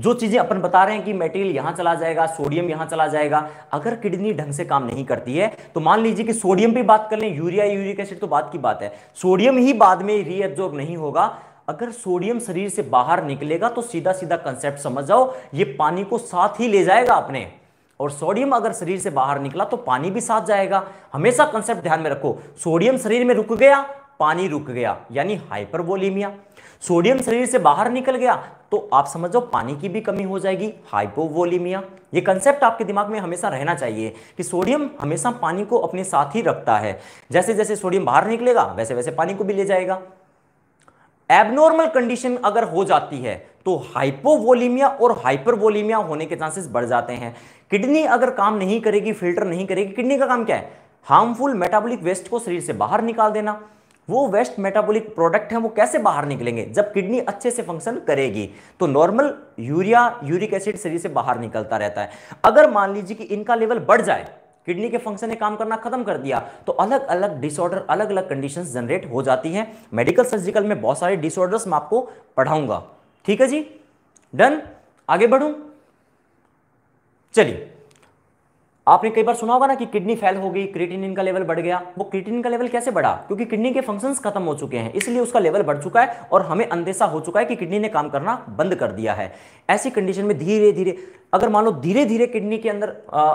जो चीज़ें अपन बता रहे हैं कि मेटेरियल यहां चला जाएगा सोडियम यहां चला जाएगा अगर किडनी ढंग से काम नहीं करती है तो मान लीजिए कि सोडियम भी बात कर लें यूरिया यूरिक एसिड तो बात की बात है सोडियम ही बाद में रीअब्जॉर्ब नहीं होगा अगर सोडियम शरीर से बाहर निकलेगा तो सीधा सीधा कंसेप्ट समझ जाओ ये पानी को साथ ही ले जाएगा अपने और सोडियम अगर शरीर से बाहर निकला तो पानी भी साथ जाएगा हमेशा कंसेप्ट ध्यान में रखो सोडियम शरीर में रुक गया पानी रुक गया यानी हाइपरवोलीमिया सोडियम शरीर से बाहर निकल गया तो आप समझो पानी की भी कमी हो जाएगी हाइपोवोलीमिया ये कंसेप्ट आपके दिमाग में हमेशा रहना चाहिए कि सोडियम हमेशा पानी को अपने साथ ही रखता है जैसे जैसे सोडियम बाहर निकलेगा वैसे वैसे पानी को भी ले जाएगा एबनॉर्मल कंडीशन अगर हो जाती है तो हाइपोवोलीमिया और हाइपरवोलीमिया होने के चांसेस बढ़ जाते हैं किडनी अगर काम नहीं करेगी फिल्टर नहीं करेगी किडनी का काम क्या है हार्मफुल मेटाबॉलिक वेस्ट को शरीर से बाहर निकाल देना वो वेस्ट मेटाबॉलिक प्रोडक्ट है वो कैसे बाहर निकलेंगे जब किडनी अच्छे से फंक्शन करेगी तो नॉर्मल यूरिया यूरिक एसिड शरीर से बाहर निकलता रहता है अगर मान लीजिए कि इनका लेवल बढ़ जाए किडनी के फंक्शन ने काम करना खत्म कर दिया तो अलग अलग डिसऑर्डर अलग अलग कंडीशंस जनरेट हो जाती हैं मेडिकल सर्जिकल में बहुत सारे डिसऑर्डर्स मैं आपको पढ़ाऊंगा ठीक है जी डन आगे बढ़ू चलिए आपने कई बार सुना होगा ना कि किडनी फेल हो गई क्रिटिनिन का लेवल बढ़ गया वो क्रिटिनिन का लेवल कैसे बढ़ा क्योंकि किडनी के फंक्शंस खत्म हो चुके हैं इसलिए उसका लेवल बढ़ चुका है और हमें अंदेशा हो चुका है कि किडनी ने काम करना बंद कर दिया है ऐसी कंडीशन में धीरे धीरे अगर मान लो धीरे धीरे किडनी के अंदर आ,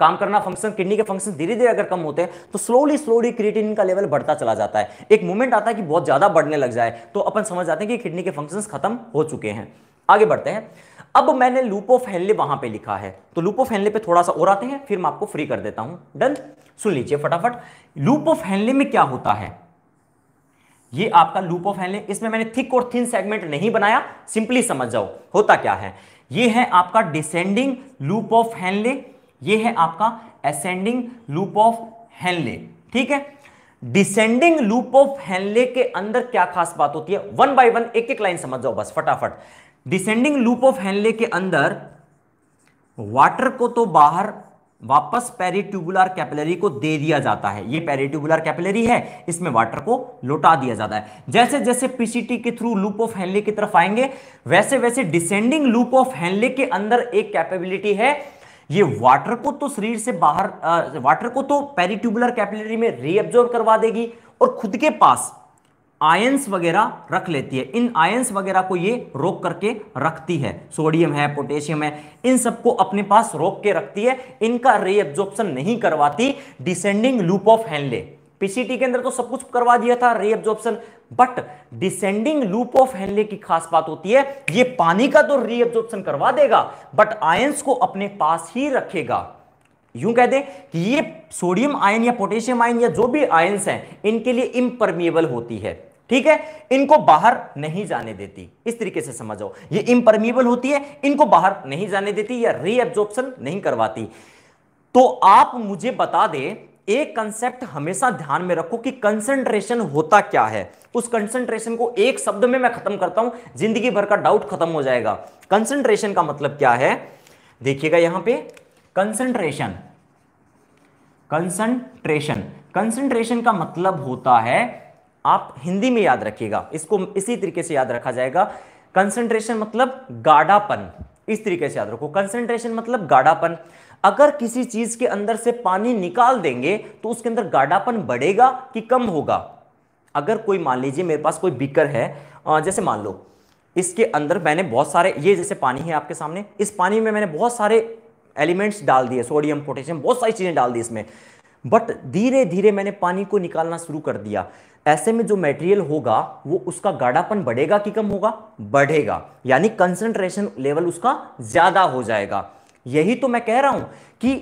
काम करना फंक्शन किडनी के फंक्शन धीरे धीरे अगर कम होते हैं तो स्लोली स्लोली क्रिएटिन का लेवल बढ़ता चला जाता है एक मूवमेंट आता है कि बहुत ज़्यादा बढ़ने लग जाए तो अपन समझ जाते हैं कि किडनी के फंक्शन खत्म हो चुके हैं आगे बढ़ते हैं अब मैंने लूप ऑफ हेनले वहां पे लिखा है तो लूप ऑफ हेनले पे थोड़ा सा और आते हैं फिर मैं आपको फ्री कर देता हूं डन सुन लीजिए फटाफट लूप ऑफ हेनले में क्या होता है ये आपका लूप ऑफ हेनले इसमें मैंने थिक और थिन सेगमेंट नहीं बनाया सिंपली समझ जाओ होता क्या है ये है आपका डिसेंडिंग लूप ऑफ हेनले ये है आपका असेंडिंग लूप ऑफ हेनले ठीक है डिसेंडिंग लूप ऑफ हेनले के अंदर क्या खास बात होती है वन बाय वन एक एक लाइन समझ जाओ बस फटाफट डिसेंडिंग लूप ऑफ हेनले के अंदर वाटर को तो बाहर वापस पेरिट्यूबुलर कैपिलरी को दे दिया जाता है ये पेरिट्यूबुलर कैपिलरी है इसमें वाटर को लौटा दिया जाता है जैसे जैसे पीसीटी के थ्रू लूप ऑफ हेनले की तरफ आएंगे वैसे वैसे डिसेंडिंग लूप ऑफ हेनले के अंदर एक कैपेबिलिटी है ये वाटर को तो शरीर से बाहर आ, वाटर को तो पेरिट्यूबुलर कैपिलरी में रीअब्जॉर्व करवा देगी और खुद के पास आयंस वगैरह रख लेती है इन आयंस वगैरह को ये रोक करके रखती है सोडियम है पोटेशियम है इन सबको अपने पास रोक के रखती है इनका रीएब्जॉर्प्शन नहीं करवाती descending loop of Henle PCT के अंदर तो सब कुछ करवा दिया था reabsorption but descending loop of Henle की खास बात होती है ये पानी का तो रीअब्जॉर्प्शन करवा देगा बट आयंस को अपने पास ही रखेगा यूं कहते हैं कि ये सोडियम आयन या पोटेशियम आयन या जो भी आयन हैं इनके लिए इम्परमिएबल होती है ठीक है इनको बाहर नहीं जाने देती इस तरीके से समझो ये इम्परमिएबल होती है इनको बाहर नहीं जाने देती या रीअब्जॉर्प्शन नहीं करवाती तो आप मुझे बता दे एक कंसेप्ट हमेशा ध्यान में रखो कि कंसंट्रेशन होता क्या है उस कंसंट्रेशन को एक शब्द में मैं खत्म करता हूं जिंदगी भर का डाउट खत्म हो जाएगा कंसंट्रेशन का मतलब क्या है देखिएगा यहां पे कंसंट्रेशन कंसंट्रेशन कंसंट्रेशन का मतलब होता है आप हिंदी में याद रखिएगा इसको इसी तरीके से याद रखा जाएगा कंसंट्रेशन मतलब गाढ़ापन इस तरीके से याद रखो कंसंट्रेशन मतलब गाढ़ापन अगर किसी चीज के अंदर से पानी निकाल देंगे तो उसके अंदर गाढ़ापन बढ़ेगा कि कम होगा अगर कोई मान लीजिए मेरे पास कोई बीकर है जैसे मान लो इसके अंदर मैंने बहुत सारे ये जैसे पानी है आपके सामने इस पानी में मैंने बहुत सारे एलिमेंट्स डाल दिए सोडियम पोटेशियम बहुत सारी चीज़ें डाल दी इसमें बट धीरे धीरे मैंने पानी को निकालना शुरू कर दिया ऐसे में जो मटेरियल होगा वो उसका गाढ़ापन बढ़ेगा कि कम होगा बढ़ेगा यानी कंसंट्रेशन लेवल उसका ज़्यादा हो जाएगा यही तो मैं कह रहा हूं कि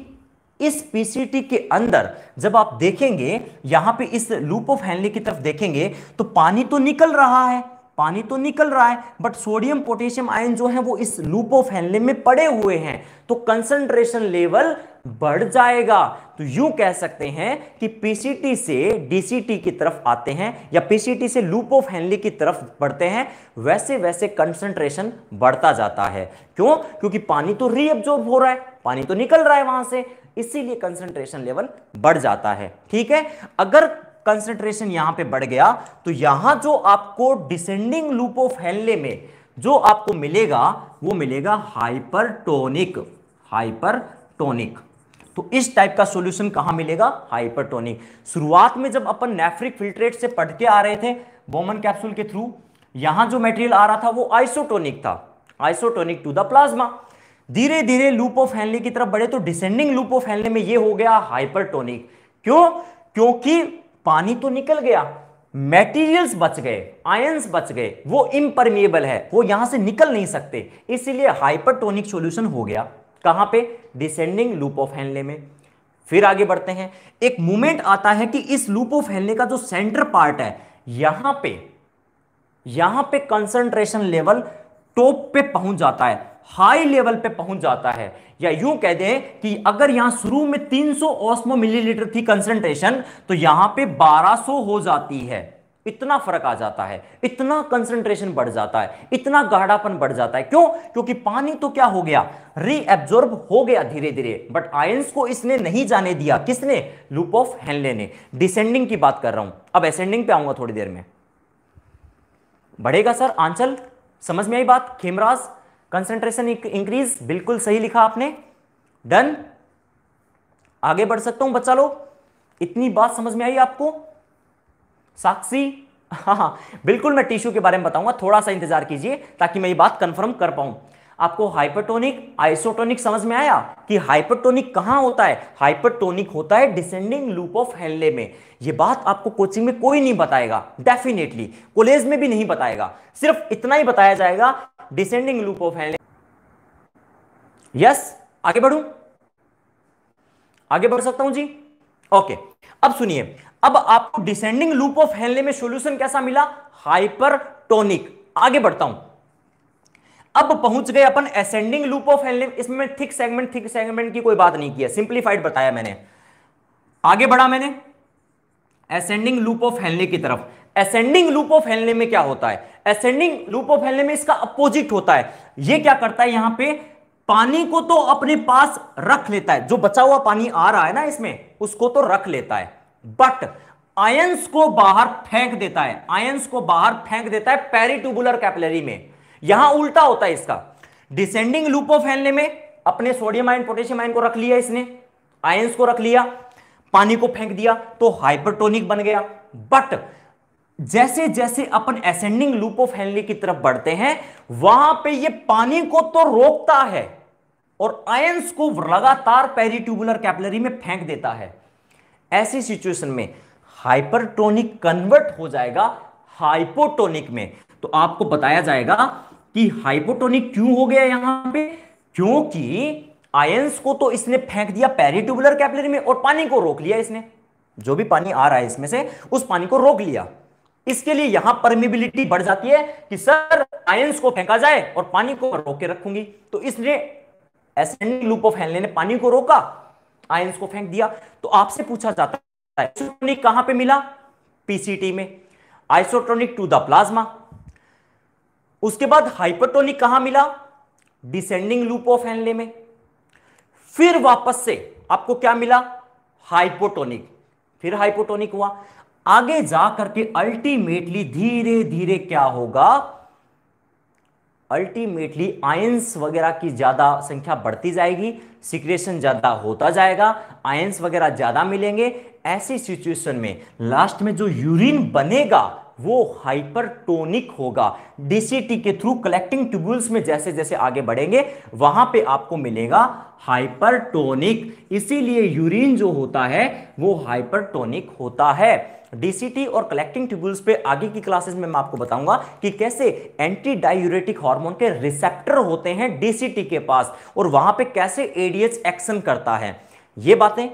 इस पीसीटी के अंदर जब आप देखेंगे यहां पे इस लूप ऑफ हेनली की तरफ देखेंगे तो पानी तो निकल रहा है पानी तो निकल रहा है बट सोडियम पोटेशियम आयन जो है वो इस लूपो फैलने में पड़े हुए हैं तो कंसंट्रेशन लेवल बढ़ जाएगा तो यूं कह सकते हैं कि पीसीटी से डीसीटी की तरफ आते हैं या पीसीटी से लूप ऑफ हेनली की तरफ बढ़ते हैं वैसे वैसे कंसंट्रेशन बढ़ता जाता है क्यों क्योंकि पानी तो रीअब्जॉर्ब हो रहा है पानी तो निकल रहा है वहां से इसीलिए कंसंट्रेशन लेवल बढ़ जाता है ठीक है अगर कंसेंट्रेशन यहां पे बढ़ गया तो यहां जो आपको डिसेंडिंग लूप ऑफ हेनले में जो आपको मिलेगा वो मिलेगा हाइपरटोनिक हाइपरटोनिक तो इस टाइप का सॉल्यूशन कहां मिलेगा हाइपरटोनिक शुरुआत में जब अपन नेफ्रिक फिल्ट्रेट से पढ़ के आ रहे थे बोमन कैप्सूल के थ्रू यहां जो मेटेरियल आ रहा था वो आइसोटोनिक था आइसोटोनिक टू द प्लाज्मा धीरे धीरे लूप ऑफ हेनले की तरफ बढ़े तो डिसेंडिंग लूप ऑफ हेनले में ये हो गया हाइपरटोनिक क्यों क्योंकि पानी तो निकल गया मेटीरियल्स बच गए आयंस बच गए वो इम्परमिएबल है वो यहां से निकल नहीं सकते इसलिए हाइपरटोनिक सॉल्यूशन हो गया कहां पे डिसेंडिंग लूप ऑफ हेनले में फिर आगे बढ़ते हैं एक मूवमेंट आता है कि इस लूप ऑफ हेनले का जो सेंटर पार्ट है यहां पे यहां पे कंसंट्रेशन लेवल टॉप पे पहुंच जाता है हाई लेवल पे पहुंच जाता है या यूं कह दें कि अगर यहां शुरू में 300 सौ ऑस्मो मिलीलीटर थी कंसेंट्रेशन तो यहां पे 1200 हो जाती है इतना फर्क आ जाता है इतना कंसंट्रेशन बढ़ जाता है इतना गाढ़ापन बढ़ जाता है क्यों क्योंकि पानी तो क्या हो गया रीएब्जॉर्ब हो गया धीरे धीरे बट आयंस को इसने नहीं जाने दिया किसने लूप ऑफ हेनले ने डिसेंडिंग की बात कर रहा हूं अब असेंडिंग पे आऊंगा थोड़ी देर में बढ़ेगा सर आंचल समझ में आई बात खेमराज कंसेंट्रेशन इंक्रीज बिल्कुल सही लिखा आपने डन आगे बढ़ सकता हूं बच्चा लोग इतनी बात समझ में आई आपको साक्षी हाँ हाँ बिल्कुल मैं टिश्यू के बारे में बताऊंगा थोड़ा सा इंतजार कीजिए ताकि मैं ये बात कंफर्म कर पाऊं आपको हाइपरटोनिक आइसोटोनिक समझ में आया कि हाइपरटोनिक कहां होता है हाइपरटोनिक होता है डिसेंडिंग लूप ऑफ हेल्ले में ये बात आपको कोचिंग में कोई नहीं बताएगा डेफिनेटली कॉलेज में भी नहीं बताएगा सिर्फ इतना ही बताया जाएगा descending loop of Henle yes आगे बढ़ू आगे बढ़ सकता हूं जी ओके अब सुनिए अब आपको डिसेंडिंग लूप ऑफ हैनले में सॉल्यूशन कैसा मिला हाइपरटोनिक आगे बढ़ता हूं अब पहुंच गए अपन एसेंडिंग लूप ऑफ हेलने इसमें थिक सेगमेंट थिक सेगमेंट की कोई बात नहीं किया सिंप्लीफाइड बताया मैंने आगे बढ़ा मैंने एसेंडिंग लूप ऑफ हेलने की तरफ असेंडिंग लूप ऑफ हेलने में क्या होता है असेंडिंग लूप ऑफ हेलने में इसका अपोजिट होता है ये क्या करता है यहां पे पानी को तो अपने पास रख लेता है जो बचा हुआ पानी आ रहा है ना इसमें उसको तो रख लेता है बट आयंस को बाहर फेंक देता है आयंस को बाहर फेंक देता है पेरिटुबुलर कैपलरी में यहां उल्टा होता है इसका डिसेंडिंग लूप ऑफ हेलने में अपने सोडियम आयन पोटेशियम आयन को रख लिया इसने आयंस को रख लिया पानी को फेंक दिया तो हाइपरटोनिक बन गया बट जैसे जैसे अपन एसेंडिंग लूप ऑफ हेनली की तरफ बढ़ते हैं वहां पे ये पानी को तो रोकता है और आयंस को लगातार पेरिट्यूबुलर कैपलरी में फेंक देता है ऐसी सिचुएशन में हाइपरटोनिक कन्वर्ट हो जाएगा हाइपोटोनिक में तो आपको बताया जाएगा कि हाइपोटोनिक क्यों हो गया यहां पे क्योंकि आयंस को तो इसने फेंक दिया पेरिट्यूबुलर कैपलरी में और पानी को रोक लिया इसने जो भी पानी आ रहा है इसमें से उस पानी को रोक लिया इसके लिए यहां परमिबिलिटी बढ़ जाती है कि सर आयंस को फेंका जाए और पानी को रोक के रखूंगी तो इसने एसेंडिंग लूप ऑफ हेनले ने पानी को रोका आयंस को फेंक दिया तो आपसे पूछा जाता है आइसोट्रॉनिक कहां पे मिला पीसीटी में आइसोट्रॉनिक टू द प्लाज्मा उसके बाद हाइपरटोनिक कहां मिला डिसेंडिंग लूप ऑफ हेनले में फिर वापस से आपको क्या मिला हाइपोटोनिक फिर हाइपोटोनिक हुआ आगे जा करके अल्टीमेटली धीरे धीरे क्या होगा अल्टीमेटली आयंस वगैरह की ज्यादा संख्या बढ़ती जाएगी सिक्रेशन ज्यादा होता जाएगा आयंस वगैरह ज्यादा मिलेंगे ऐसी सिचुएशन में लास्ट में जो यूरिन बनेगा वो हाइपरटोनिक होगा डीसीटी के थ्रू कलेक्टिंग ट्यूबुल्स में जैसे जैसे आगे बढ़ेंगे वहां पे आपको मिलेगा हाइपरटोनिक इसीलिए यूरिन जो होता है वो हाइपरटोनिक होता है डीसीटी और कलेक्टिंग ट्यूबुल्स पे आगे की क्लासेस में मैं आपको बताऊंगा कि कैसे एंटी डायूरेटिक हार्मोन के रिसेप्टर होते हैं डीसीटी के पास और वहां पे कैसे एडीएच एक्शन करता है ये बातें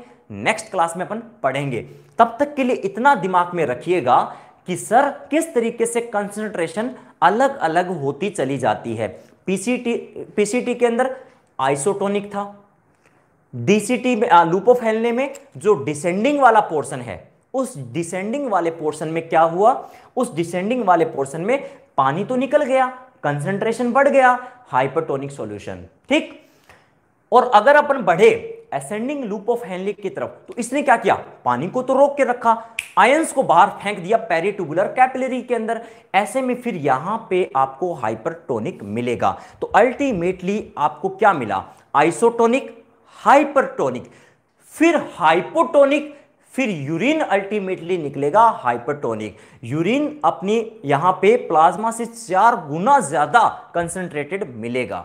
नेक्स्ट क्लास में अपन पढ़ेंगे तब तक के लिए इतना दिमाग में रखिएगा कि सर किस तरीके से कंसेंट्रेशन अलग अलग होती चली जाती है पीसीटी पीसीटी के अंदर आइसोटोनिक था डीसीटी में लूपो फैलने में जो डिसेंडिंग वाला पोर्शन है उस डिसेंडिंग वाले पोर्शन में क्या हुआ उस डिसेंडिंग वाले पोर्शन में पानी तो निकल गया कंसेंट्रेशन बढ़ गया हाइपरटोनिक सॉल्यूशन ठीक और अगर अपन बढ़े असेंडिंग लूप ऑफ हेनलिक की तरफ तो इसने क्या किया पानी को तो रोक के रखा आयंस को बाहर फेंक दिया पेरिटुबुलर कैपिलरी के अंदर ऐसे में फिर यहां पे आपको हाइपरटोनिक मिलेगा तो अल्टीमेटली आपको क्या मिला आइसोटोनिक हाइपरटोनिक फिर हाइपोटोनिक फिर यूरिन अल्टीमेटली निकलेगा हाइपरटोनिक यूरिन अपनी यहां पे प्लाज्मा से चार गुना ज़्यादा कंसेंट्रेटेड मिलेगा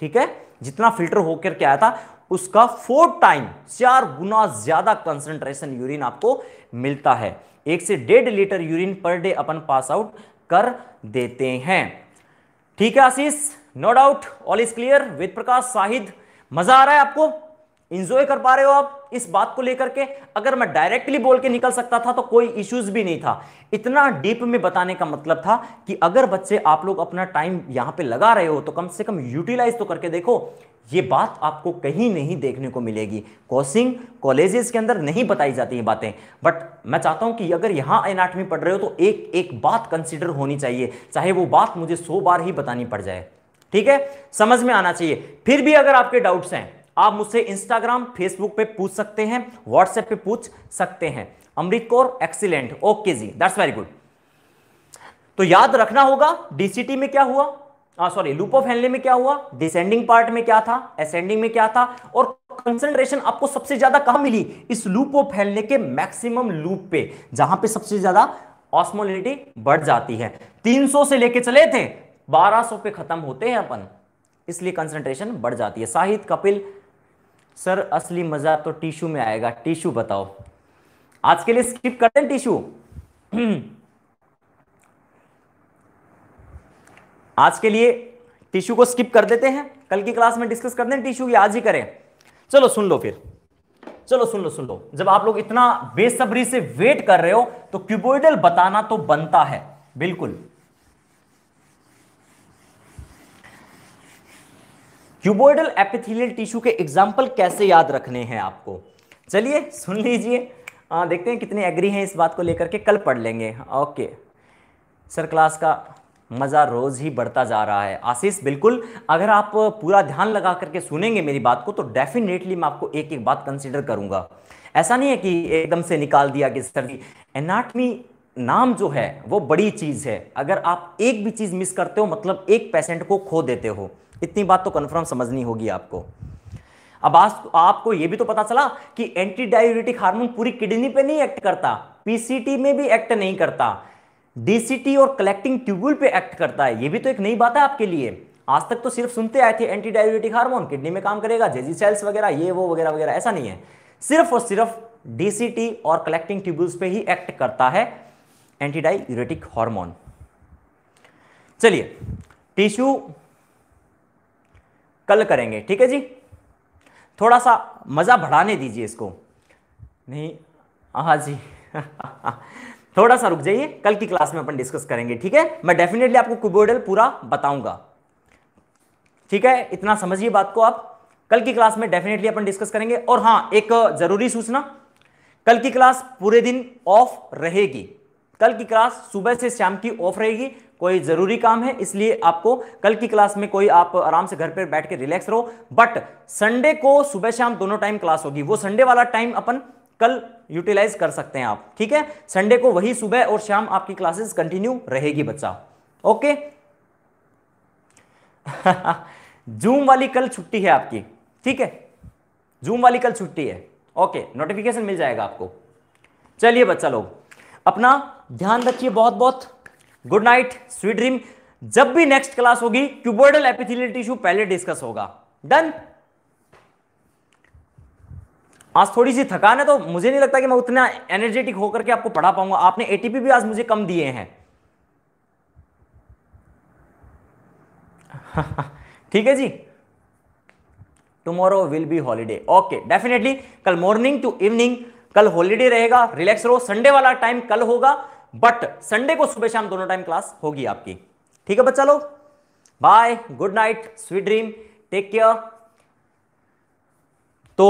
ठीक है जितना फिल्टर होकर के आया था उसका फोर टाइम चार गुना ज़्यादा कंसेंट्रेशन यूरिन आपको मिलता है एक से डेढ़ लीटर यूरिन पर डे अपन पास आउट कर देते हैं ठीक है Ashish no doubt all is clear Ved Prakash Sahid मजा आ रहा है आपको इंजॉय कर पा रहे हो आप इस बात को लेकर के अगर मैं डायरेक्टली बोल के निकल सकता था तो कोई इश्यूज भी नहीं था इतना डीप में बताने का मतलब था कि अगर बच्चे आप लोग अपना टाइम यहां पे लगा रहे हो तो कम से कम यूटिलाइज तो करके देखो ये बात आपको कहीं नहीं देखने को मिलेगी कोचिंग कॉलेजेस के अंदर नहीं बताई जाती ये बातें बट मैं चाहता हूं कि अगर यहां एनाटमी पढ़ रहे हो तो एक एक बात कंसिडर होनी चाहिए चाहे वो बात मुझे सो बार ही बतानी पड़ जाए ठीक है समझ में आना चाहिए फिर भी अगर आपके डाउट्स हैं आप मुझसे इंस्टाग्राम फेसबुक पे पूछ सकते हैं व्हाट्सएप पे पूछ सकते हैं अमृत कौर एक्सीलेंट ओके जी दैट्स वेरी गुड तो याद रखना होगा डीसीटी में क्या हुआ सॉरी लूप ऑफ हेनले में क्या हुआ डिसेंडिंग पार्ट में क्या था असेंडिंग में क्या था और कंसेंट्रेशन आपको सबसे ज्यादा कहां मिली इस लूप ऑफ हेनले के मैक्सिमम लूप पे जहां पे सबसे ज्यादा ऑस्मोलिटी बढ़ जाती है 300 से लेके चले थे 1200 पे खत्म होते हैं अपन इसलिए कंसेंट्रेशन बढ़ जाती है साहित कपिल सर असली मजा तो टिश्यू में आएगा टिश्यू बताओ आज के लिए स्किप कर दें टिश्यू आज के लिए टिश्यू को स्किप कर देते हैं कल की क्लास में डिस्कस कर दें टिश्यू आज ही करें चलो सुन लो फिर चलो सुन लो सुन लो जब आप लोग इतना बेसब्री से वेट कर रहे हो तो क्यूबोइडल बताना तो बनता है बिल्कुल क्यूबोइडल एपिथेलियल टिश्यू के एग्जाम्पल कैसे याद रखने हैं आपको चलिए सुन लीजिए देखते हैं कितने एग्री हैं इस बात को लेकर के कल पढ़ लेंगे ओके सर क्लास का मज़ा रोज़ ही बढ़ता जा रहा है आशीष बिल्कुल अगर आप पूरा ध्यान लगा करके सुनेंगे मेरी बात को तो डेफिनेटली मैं आपको एक एक बात कंसिडर करूंगा ऐसा नहीं है कि एकदम से निकाल दिया कि सर जी एनाटमी नाम जो है वो बड़ी चीज़ है अगर आप एक भी चीज़ मिस करते हो मतलब एक पेशेंट को खो देते हो इतनी बात तो कन्फर्म समझनी होगी आपको अब आज आपको यह भी तो पता चला कि एंटी डायबिटिक हार्मोन पूरी किडनी पे नहीं एक्ट करता पीसीटी में भी एक्ट नहीं करता डीसीटी और कलेक्टिंग ट्यूबुल पे एक्ट करता है यह भी तो एक नई बात है आपके लिए आज तक तो सिर्फ सुनते आए थे एंटी डायबिटिक हार्मोन किडनी में काम करेगा जेजी सेल्स वगैरह ये वो वगैरह वगैरह ऐसा नहीं है सिर्फ और सिर्फ डीसीटी और कलेक्टिंग ट्यूबुल्स पे ही एक्ट करता है एंटीडाई यूरेटिक हार्मोन चलिए टिश्यू कल करेंगे ठीक है जी थोड़ा सा मज़ा बढ़ाने दीजिए इसको नहीं हाँ जी थोड़ा सा रुक जाइए कल की क्लास में अपन डिस्कस करेंगे ठीक है मैं डेफिनेटली आपको कुबोडल पूरा बताऊंगा ठीक है इतना समझिए बात को आप कल की क्लास में डेफिनेटली अपन डिस्कस करेंगे और हाँ एक जरूरी सूचना कल की क्लास पूरे दिन ऑफ रहेगी कल की क्लास सुबह से शाम की ऑफ रहेगी कोई ज़रूरी काम है इसलिए आपको कल की क्लास में कोई आप आराम से घर पर बैठ के रिलैक्स रहो बट संडे को सुबह शाम दोनों टाइम क्लास होगी वो संडे वाला टाइम अपन कल यूटिलाइज कर सकते हैं आप ठीक है संडे को वही सुबह और शाम आपकी क्लासेस कंटिन्यू रहेगी बच्चा ओके जूम वाली कल छुट्टी है आपकी ठीक है जूम वाली कल छुट्टी है ओके नोटिफिकेशन मिल जाएगा आपको चलिए बच्चा लोग अपना ध्यान रखिए बहुत बहुत गुड नाइट स्वीट ड्रीम जब भी नेक्स्ट क्लास होगी क्यूबोर्डल एपिथिलियल टिश्यू पहले डिस्कस होगा डन आज थोड़ी सी थकान है तो मुझे नहीं लगता कि मैं उतना एनर्जेटिक होकर के आपको पढ़ा पाऊंगा आपने एटीपी भी आज मुझे कम दिए हैं ठीक है जी tomorrow will be holiday okay definitely कल मॉर्निंग टू इवनिंग कल हॉलीडे रहेगा रिलैक्स रहो संडे वाला टाइम कल होगा बट संडे को सुबह शाम दोनों टाइम क्लास होगी आपकी ठीक है बच्चा लोग bye good night sweet dream take care तो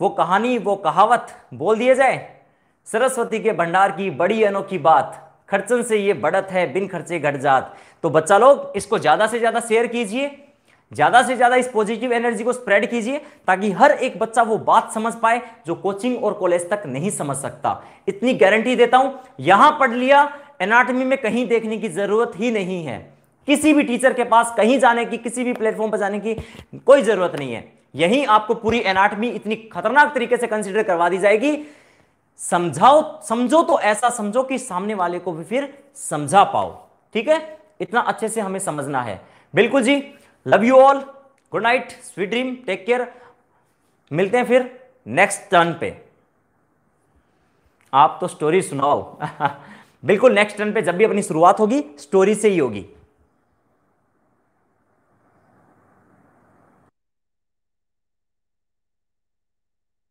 वो कहानी वो कहावत बोल दिए जाए सरस्वती के भंडार की बड़ी अनोखी बात खर्चन से ये बढ़त है बिन खर्चे घट जात तो बच्चा लोग इसको ज्यादा से ज्यादा शेयर कीजिए ज्यादा से ज्यादा इस पॉजिटिव एनर्जी को स्प्रेड कीजिए ताकि हर एक बच्चा वो बात समझ पाए जो कोचिंग और कॉलेज तक नहीं समझ सकता इतनी गारंटी देता हूं यहां पढ़ लिया एनाटॉमी में कहीं देखने की जरूरत ही नहीं है किसी भी टीचर के पास कहीं जाने की किसी भी प्लेटफॉर्म पर जाने की कोई जरूरत नहीं है यही आपको पूरी एनाटमी इतनी खतरनाक तरीके से कंसिडर करवा दी जाएगी समझाओ समझो तो ऐसा समझो कि सामने वाले को भी फिर समझा पाओ ठीक है इतना अच्छे से हमें समझना है बिल्कुल जी love you all good night sweet dream take care मिलते हैं फिर नेक्स्ट टर्न पे आप तो स्टोरी सुनाओ बिल्कुल नेक्स्ट टर्न पे जब भी अपनी शुरुआत होगी स्टोरी से ही होगी